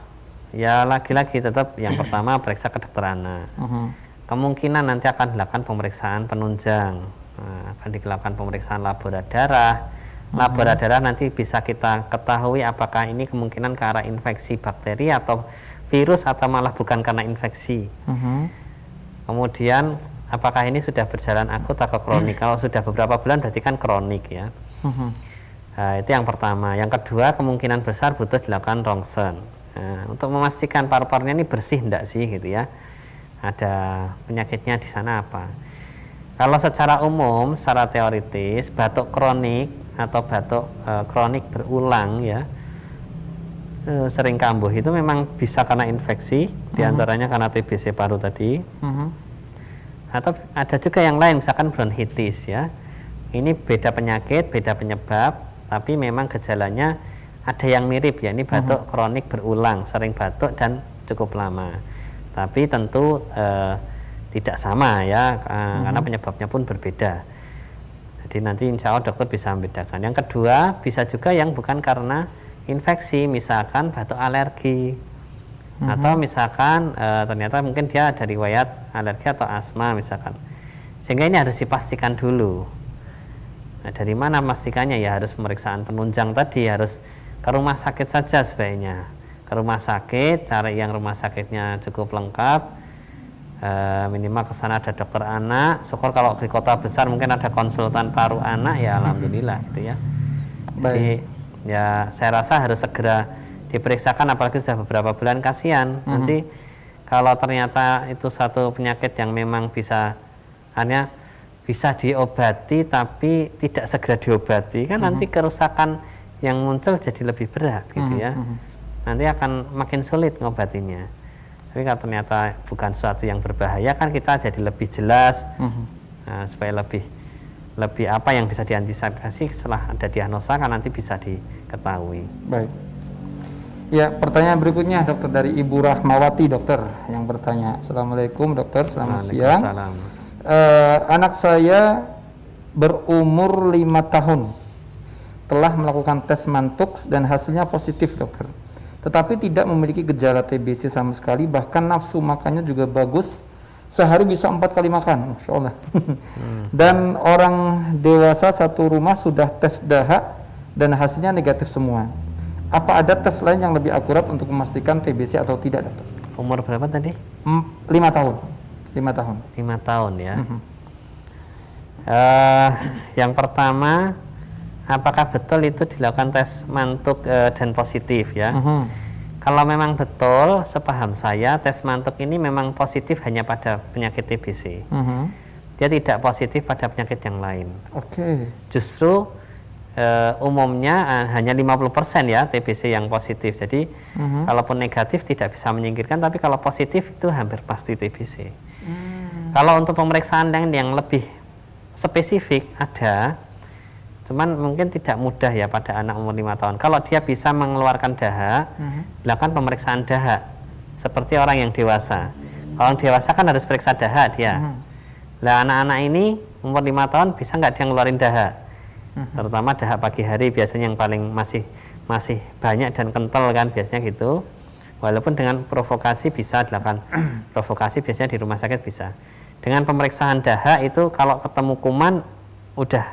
ya lagi-lagi tetap yang pertama periksa ke dokter anak. Nah, mm-hmm. Kemungkinan nanti akan dilakukan pemeriksaan penunjang, nah, akan dilakukan pemeriksaan laboratorium. darah. mm mm-hmm. darah nanti bisa kita ketahui apakah ini kemungkinan ke arah infeksi bakteri atau virus atau malah bukan karena infeksi. Mm-hmm. Kemudian apakah ini sudah berjalan akut atau kronik? Kalau sudah beberapa bulan berarti kan kronik ya. Mm-hmm. Nah, itu yang pertama. Yang kedua kemungkinan besar butuh dilakukan rongsen. Nah, untuk memastikan paru-parunya ini bersih enggak sih gitu ya. Ada penyakitnya di sana apa? Kalau secara umum, secara teoritis, batuk kronik atau batuk e, kronik berulang ya e, sering kambuh itu memang bisa karena infeksi, uh-huh. diantaranya karena TBC paru tadi. Uh-huh atau ada juga yang lain misalkan bronkitis ya ini beda penyakit beda penyebab tapi memang gejalanya ada yang mirip ya ini batuk uh mhm. -huh. kronik berulang sering batuk dan cukup lama tapi tentu uh, tidak sama ya uh, uh -huh. karena penyebabnya pun berbeda jadi nanti insya Allah dokter bisa membedakan yang kedua bisa juga yang bukan karena infeksi misalkan batuk alergi -hmm. atau misalkan e, ternyata mungkin dia ada riwayat alergi atau asma misalkan sehingga ini harus dipastikan dulu nah, dari mana pastikannya ya harus pemeriksaan penunjang tadi harus ke rumah sakit saja sebaiknya ke rumah sakit cari yang rumah sakitnya cukup lengkap e, minimal ke sana ada dokter anak syukur kalau di kota besar mungkin ada konsultan paru anak ya hmm. alhamdulillah gitu ya Baik. jadi ya saya rasa harus segera diperiksakan apalagi sudah beberapa bulan kasihan mm -hmm. nanti kalau ternyata itu satu penyakit yang memang bisa hanya bisa diobati tapi tidak segera diobati kan mm -hmm. nanti kerusakan yang muncul jadi lebih berat gitu mm -hmm. ya nanti akan makin sulit ngobatinya tapi kalau ternyata bukan sesuatu yang berbahaya kan kita jadi lebih jelas mm -hmm. nah, supaya lebih lebih apa yang bisa diantisipasi setelah ada diagnosa kan nanti bisa diketahui baik Ya, pertanyaan berikutnya dokter dari Ibu Rahmawati dokter yang bertanya. Assalamualaikum dokter, selamat siang. Uh, anak saya berumur lima tahun telah melakukan tes mantuk dan hasilnya positif dokter. Tetapi tidak memiliki gejala TBC sama sekali, bahkan nafsu makannya juga bagus. Sehari bisa empat kali makan, insya Allah. hmm. [LAUGHS] Dan orang dewasa satu rumah sudah tes dahak dan hasilnya negatif semua apa ada tes lain yang lebih akurat untuk memastikan TBC atau tidak, Dokter? Umur berapa tadi? Hmm, lima tahun. Lima tahun. Lima tahun ya. Mm -hmm. uh, yang pertama, apakah betul itu dilakukan tes mantuk uh, dan positif ya? Mm -hmm. Kalau memang betul, sepaham saya, tes mantuk ini memang positif hanya pada penyakit TBC. Mm -hmm. Dia tidak positif pada penyakit yang lain. Oke. Okay. Justru uh, umumnya uh, hanya 50% ya TBC yang positif. Jadi uh-huh. kalaupun negatif tidak bisa menyingkirkan, tapi kalau positif itu hampir pasti TBC. Uh-huh. Hmm. Kalau untuk pemeriksaan yang, yang lebih spesifik ada, cuman mungkin tidak mudah ya pada anak umur 5 tahun. Kalau dia bisa mengeluarkan dahak, uh-huh. Mhm. lakukan pemeriksaan dahak seperti orang yang dewasa. Orang dewasa kan harus periksa dahak dia. Uh-huh. Nah anak-anak ini umur 5 tahun bisa nggak dia ngeluarin dahak? Mm-hmm. terutama dahak pagi hari biasanya yang paling masih masih banyak dan kental kan biasanya gitu walaupun dengan provokasi bisa dilakukan [CLEARS THROAT] provokasi biasanya di rumah sakit bisa dengan pemeriksaan dahak itu kalau ketemu kuman udah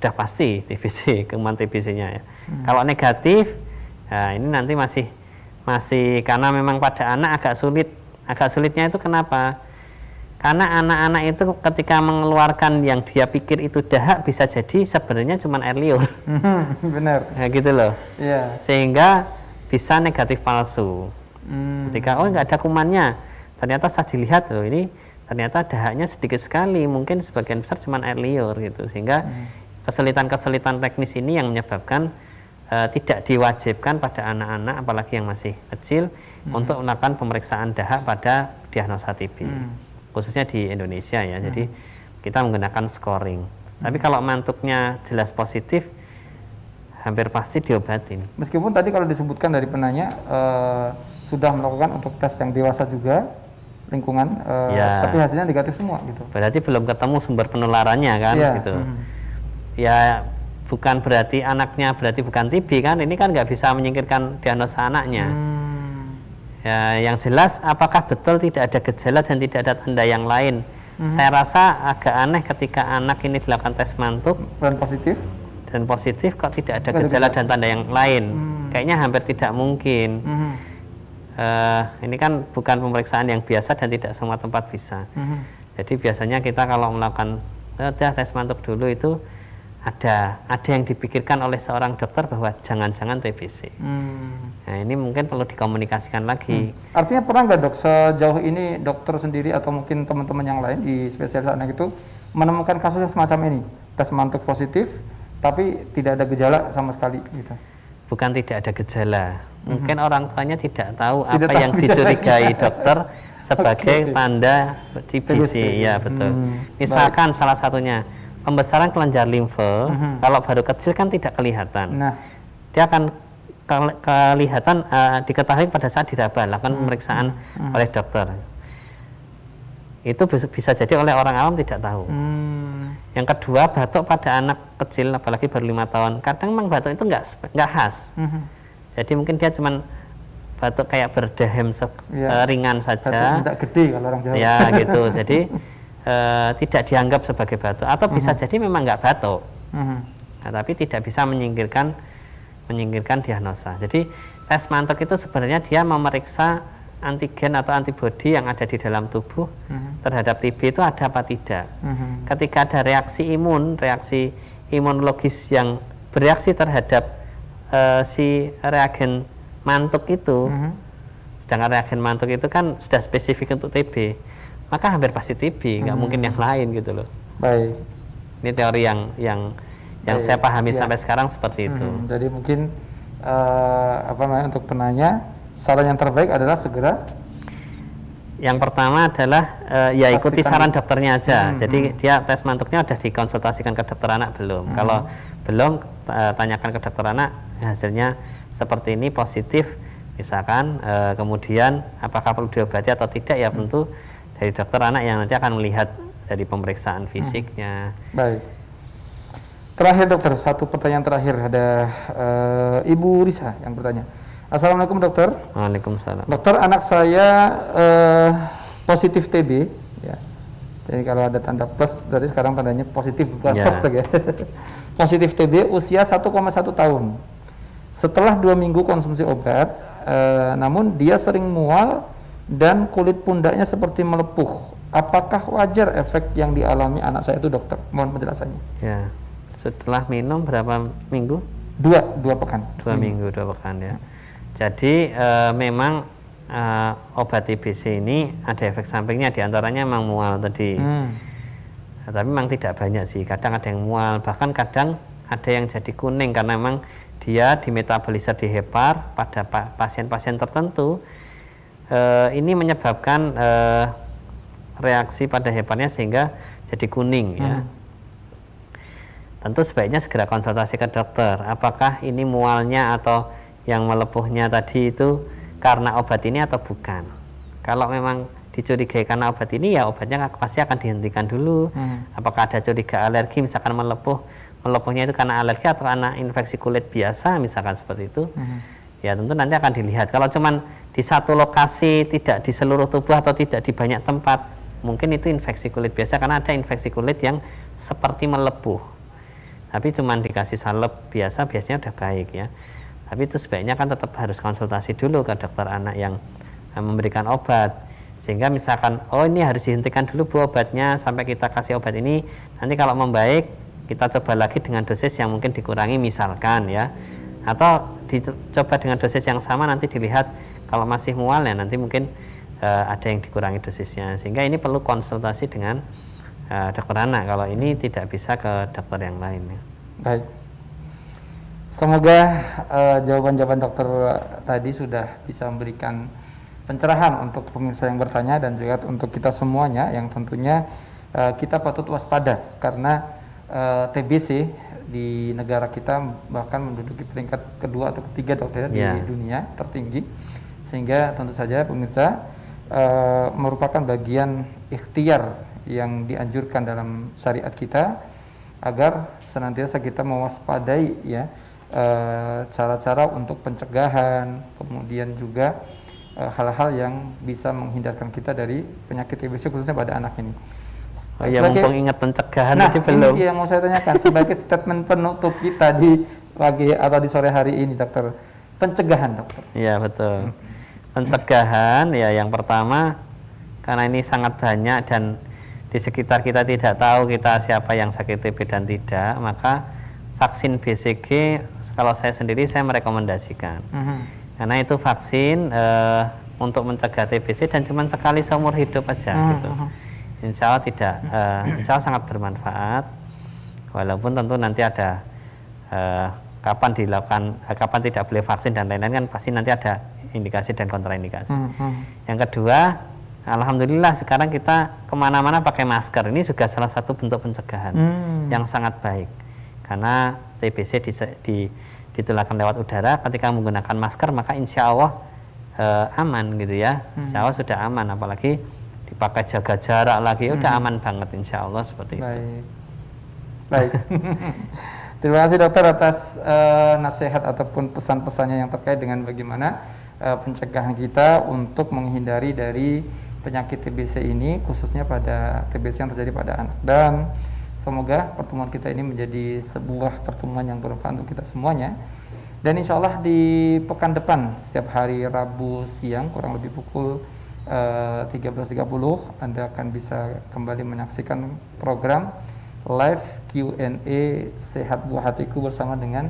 udah pasti TBC [LAUGHS] kuman TBC-nya ya hmm. kalau negatif nah ini nanti masih masih karena memang pada anak agak sulit agak sulitnya itu kenapa karena anak-anak itu ketika mengeluarkan yang dia pikir itu dahak bisa jadi sebenarnya cuma air liur. [LAUGHS] Benar. Ya gitu loh. Iya. Yeah. Sehingga bisa negatif palsu. Hmm. Ketika oh nggak ada kumannya, ternyata saya dilihat loh ini ternyata dahaknya sedikit sekali, mungkin sebagian besar cuma air liur gitu. Sehingga hmm. kesulitan-kesulitan teknis ini yang menyebabkan uh, tidak diwajibkan pada anak-anak apalagi yang masih kecil hmm. untuk melakukan pemeriksaan dahak pada diagnosa TB. Hmm khususnya di Indonesia ya. Hmm. Jadi kita menggunakan scoring. Hmm. Tapi kalau mantuknya jelas positif, hampir pasti diobatin. Meskipun tadi kalau disebutkan dari penanya eh, sudah melakukan untuk tes yang dewasa juga lingkungan, eh, ya. tapi hasilnya negatif semua gitu. Berarti belum ketemu sumber penularannya kan ya. gitu. Hmm. Ya bukan berarti anaknya berarti bukan TB kan? Ini kan nggak bisa menyingkirkan diagnosa anaknya. Hmm Ya, yang jelas apakah betul tidak ada gejala dan tidak ada tanda yang lain? Hmm. Saya rasa agak aneh ketika anak ini dilakukan tes mantuk dan positif dan positif kok tidak ada gejala dan tanda yang lain. Hmm. Kayaknya hampir tidak mungkin. Hmm. Uh, ini kan bukan pemeriksaan yang biasa dan tidak semua tempat bisa. Hmm. Jadi biasanya kita kalau melakukan eh, tes mantuk dulu itu ada ada yang dipikirkan oleh seorang dokter bahwa jangan-jangan TBC. Hmm. Nah ini mungkin perlu dikomunikasikan lagi. Hmm. Artinya pernah nggak dok sejauh ini dokter sendiri atau mungkin teman-teman yang lain di spesialis anak itu menemukan kasus semacam ini tes mantuk positif tapi tidak ada gejala sama sekali gitu. Bukan tidak ada gejala, hmm. mungkin orang tuanya tidak tahu tidak apa tahu yang dicurigai [LAUGHS] dokter sebagai okay, tanda TBC. TBC. Ya betul. Hmm. Misalkan Baik. salah satunya pembesaran kelenjar limfe uh mhm. -huh. kalau baru kecil kan tidak kelihatan. Nah. Dia akan ke kelihatan uh, diketahui pada saat diraba, lakukan mhm. pemeriksaan uh pemeriksaan Uh -huh. oleh dokter. Itu bisa, jadi oleh orang awam tidak tahu. Hmm. Yang kedua batuk pada anak kecil apalagi baru lima tahun kadang memang batuk itu enggak, nggak khas. Mm-hmm. Jadi mungkin dia cuman batuk kayak berdehem ya. Eh, ringan saja. Batuk gede kalau orang Jawa. Ya gitu. Jadi [LAUGHS] e, tidak dianggap sebagai batuk atau mm-hmm. bisa mhm. jadi memang nggak batuk, mm-hmm. nah, tapi tidak bisa menyingkirkan menyingkirkan diagnosa. Jadi tes mantok itu sebenarnya dia memeriksa antigen atau antibodi yang ada di dalam tubuh mm-hmm. terhadap TB itu ada apa tidak. Mm-hmm. Ketika ada reaksi imun, reaksi imunologis yang bereaksi terhadap e, si reagen mantuk itu, mm-hmm. sedangkan reagen mantuk itu kan sudah spesifik untuk TB maka hampir pasti TV, nggak hmm. mungkin yang lain gitu loh. Baik. Ini teori yang yang yang Baik. saya pahami ya. sampai sekarang seperti hmm, itu. Hmm. Jadi mungkin uh, apa namanya untuk penanya, saran yang terbaik adalah segera. Yang pertama adalah uh, ya Pastikan. ikuti saran dokternya aja. Hmm. Jadi hmm. dia tes mantuknya udah dikonsultasikan ke dokter anak belum. Hmm. Kalau belum eh, tanyakan ke dokter anak hasilnya seperti ini positif misalkan uh, kemudian apakah perlu diobati atau tidak ya hmm. tentu hmm dari dokter anak yang nanti akan melihat dari pemeriksaan fisiknya. Hmm. Baik. Terakhir dokter, satu pertanyaan terakhir ada uh, Ibu Risa yang bertanya. Assalamualaikum dokter. Waalaikumsalam. Dokter, anak saya uh, positif TB. Ya. Jadi kalau ada tanda plus, berarti sekarang tandanya positif bukan ya. plus, ya. [LAUGHS] positif TB, usia 1,1 tahun. Setelah dua minggu konsumsi obat, uh, namun dia sering mual dan kulit pundaknya seperti melepuh. Apakah wajar efek yang dialami anak saya itu dokter? Mohon penjelasannya. Ya, setelah minum berapa minggu? Dua, dua pekan. Dua minggu, hmm. minggu dua pekan ya. Jadi e, memang e, obat TBC ini ada efek sampingnya diantaranya memang mual tadi. Hmm. tapi memang tidak banyak sih. Kadang ada yang mual, bahkan kadang ada yang jadi kuning karena memang dia dimetabolisir di hepar pada pasien-pasien tertentu e, ini menyebabkan e, reaksi pada heparnya sehingga jadi kuning ya. hmm. ya. Tentu sebaiknya segera konsultasi ke dokter. Apakah ini mualnya atau yang melepuhnya tadi itu karena obat ini atau bukan? Kalau memang dicurigai karena obat ini ya obatnya pasti akan dihentikan dulu. Hmm. Apakah ada curiga alergi misalkan melepuh? Melepuhnya itu karena alergi atau karena infeksi kulit biasa misalkan seperti itu. Hmm. Ya tentu nanti akan dilihat. Kalau cuman di satu lokasi, tidak di seluruh tubuh atau tidak di banyak tempat, mungkin itu infeksi kulit biasa karena ada infeksi kulit yang seperti melepuh Tapi cuma dikasih salep biasa biasanya udah baik ya. Tapi itu sebaiknya kan tetap harus konsultasi dulu ke dokter anak yang eh, memberikan obat. Sehingga misalkan oh ini harus dihentikan dulu bu obatnya sampai kita kasih obat ini. Nanti kalau membaik kita coba lagi dengan dosis yang mungkin dikurangi misalkan ya atau dicoba dengan dosis yang sama nanti dilihat kalau masih mual ya nanti mungkin e, ada yang dikurangi dosisnya sehingga ini perlu konsultasi dengan e, dokter anak kalau ini tidak bisa ke dokter yang lain ya. baik semoga eh, jawaban-jawaban e, dokter tadi sudah bisa memberikan pencerahan untuk pemirsa yang bertanya dan juga untuk kita semuanya yang tentunya kita patut waspada karena TBC di negara kita bahkan menduduki peringkat kedua atau ketiga dokternya yeah. di iya. dunia tertinggi sehingga tentu saja pemirsa uh, merupakan bagian ikhtiar yang dianjurkan dalam syariat kita agar senantiasa kita mewaspadai ya eh, cara-cara untuk pencegahan kemudian juga eh, hal-hal yang bisa menghindarkan kita dari penyakit TBC khususnya pada anak ini ya, sebagai, mumpung ingat pencegahan nah, ini belum. Ini yang mau saya tanyakan sebagai [LAUGHS] statement penutup kita di pagi atau di sore hari ini, dokter. Pencegahan, dokter. Iya betul. Pencegahan ya yang pertama karena ini sangat banyak dan di sekitar kita tidak tahu kita siapa yang sakit TB dan tidak, maka vaksin BCG kalau saya sendiri saya merekomendasikan. Mhm. Karena itu vaksin e, untuk mencegah TBC dan cuma sekali seumur hidup aja mhm, gitu. Mhm. Insya Allah tidak. Uh, insya Allah sangat bermanfaat. Walaupun tentu nanti ada uh, kapan dilakukan, uh, kapan tidak boleh vaksin dan lain-lain kan pasti nanti ada indikasi dan kontraindikasi. Hmm, hmm. Yang kedua, alhamdulillah sekarang kita kemana-mana pakai masker. Ini juga salah satu bentuk pencegahan hmm. yang sangat baik. Karena TBC di, di, ditularkan lewat udara, ketika menggunakan masker maka insya Allah eh, aman gitu ya. Hmm. Insya Allah sudah aman, apalagi dipakai jaga jarak lagi ya udah hmm. aman banget insya Allah seperti baik. itu baik [LAUGHS] terima kasih dokter atas uh, nasihat ataupun pesan-pesannya yang terkait dengan bagaimana uh, pencegahan kita untuk menghindari dari penyakit TBC ini khususnya pada TBC yang terjadi pada anak dan semoga pertemuan kita ini menjadi sebuah pertemuan yang bermanfaat untuk kita semuanya dan insya Allah di pekan depan setiap hari Rabu siang kurang lebih pukul Eh, uh, 13.30 Anda akan bisa kembali menyaksikan program live Q&A Sehat Buah Hatiku bersama dengan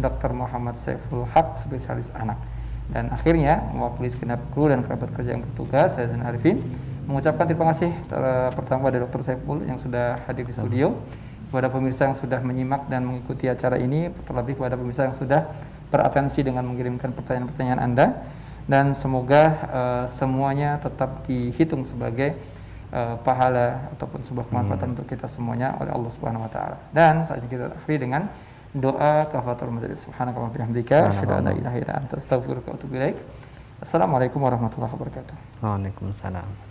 Dr. Muhammad Saiful Haq, spesialis anak. Dan akhirnya, mewakili segenap kru dan kerabat kerja yang bertugas, saya Zain Arifin, mengucapkan terima kasih ter pertama pada Dr. Saiful yang sudah hadir di studio, kepada pemirsa yang sudah menyimak dan mengikuti acara ini, terlebih kepada pemirsa yang sudah beratensi dengan mengirimkan pertanyaan-pertanyaan Anda dan semoga uh, semuanya tetap dihitung sebagai uh, pahala ataupun sebuah kemanfaatan hmm. untuk kita semuanya oleh Allah Subhanahu wa taala. Dan saat ini kita akhiri dengan doa kafatul majelis. Subhanakallahumma bihamdika asyhadu an la ilaha illa anta Assalamualaikum warahmatullahi wabarakatuh. Waalaikumsalam.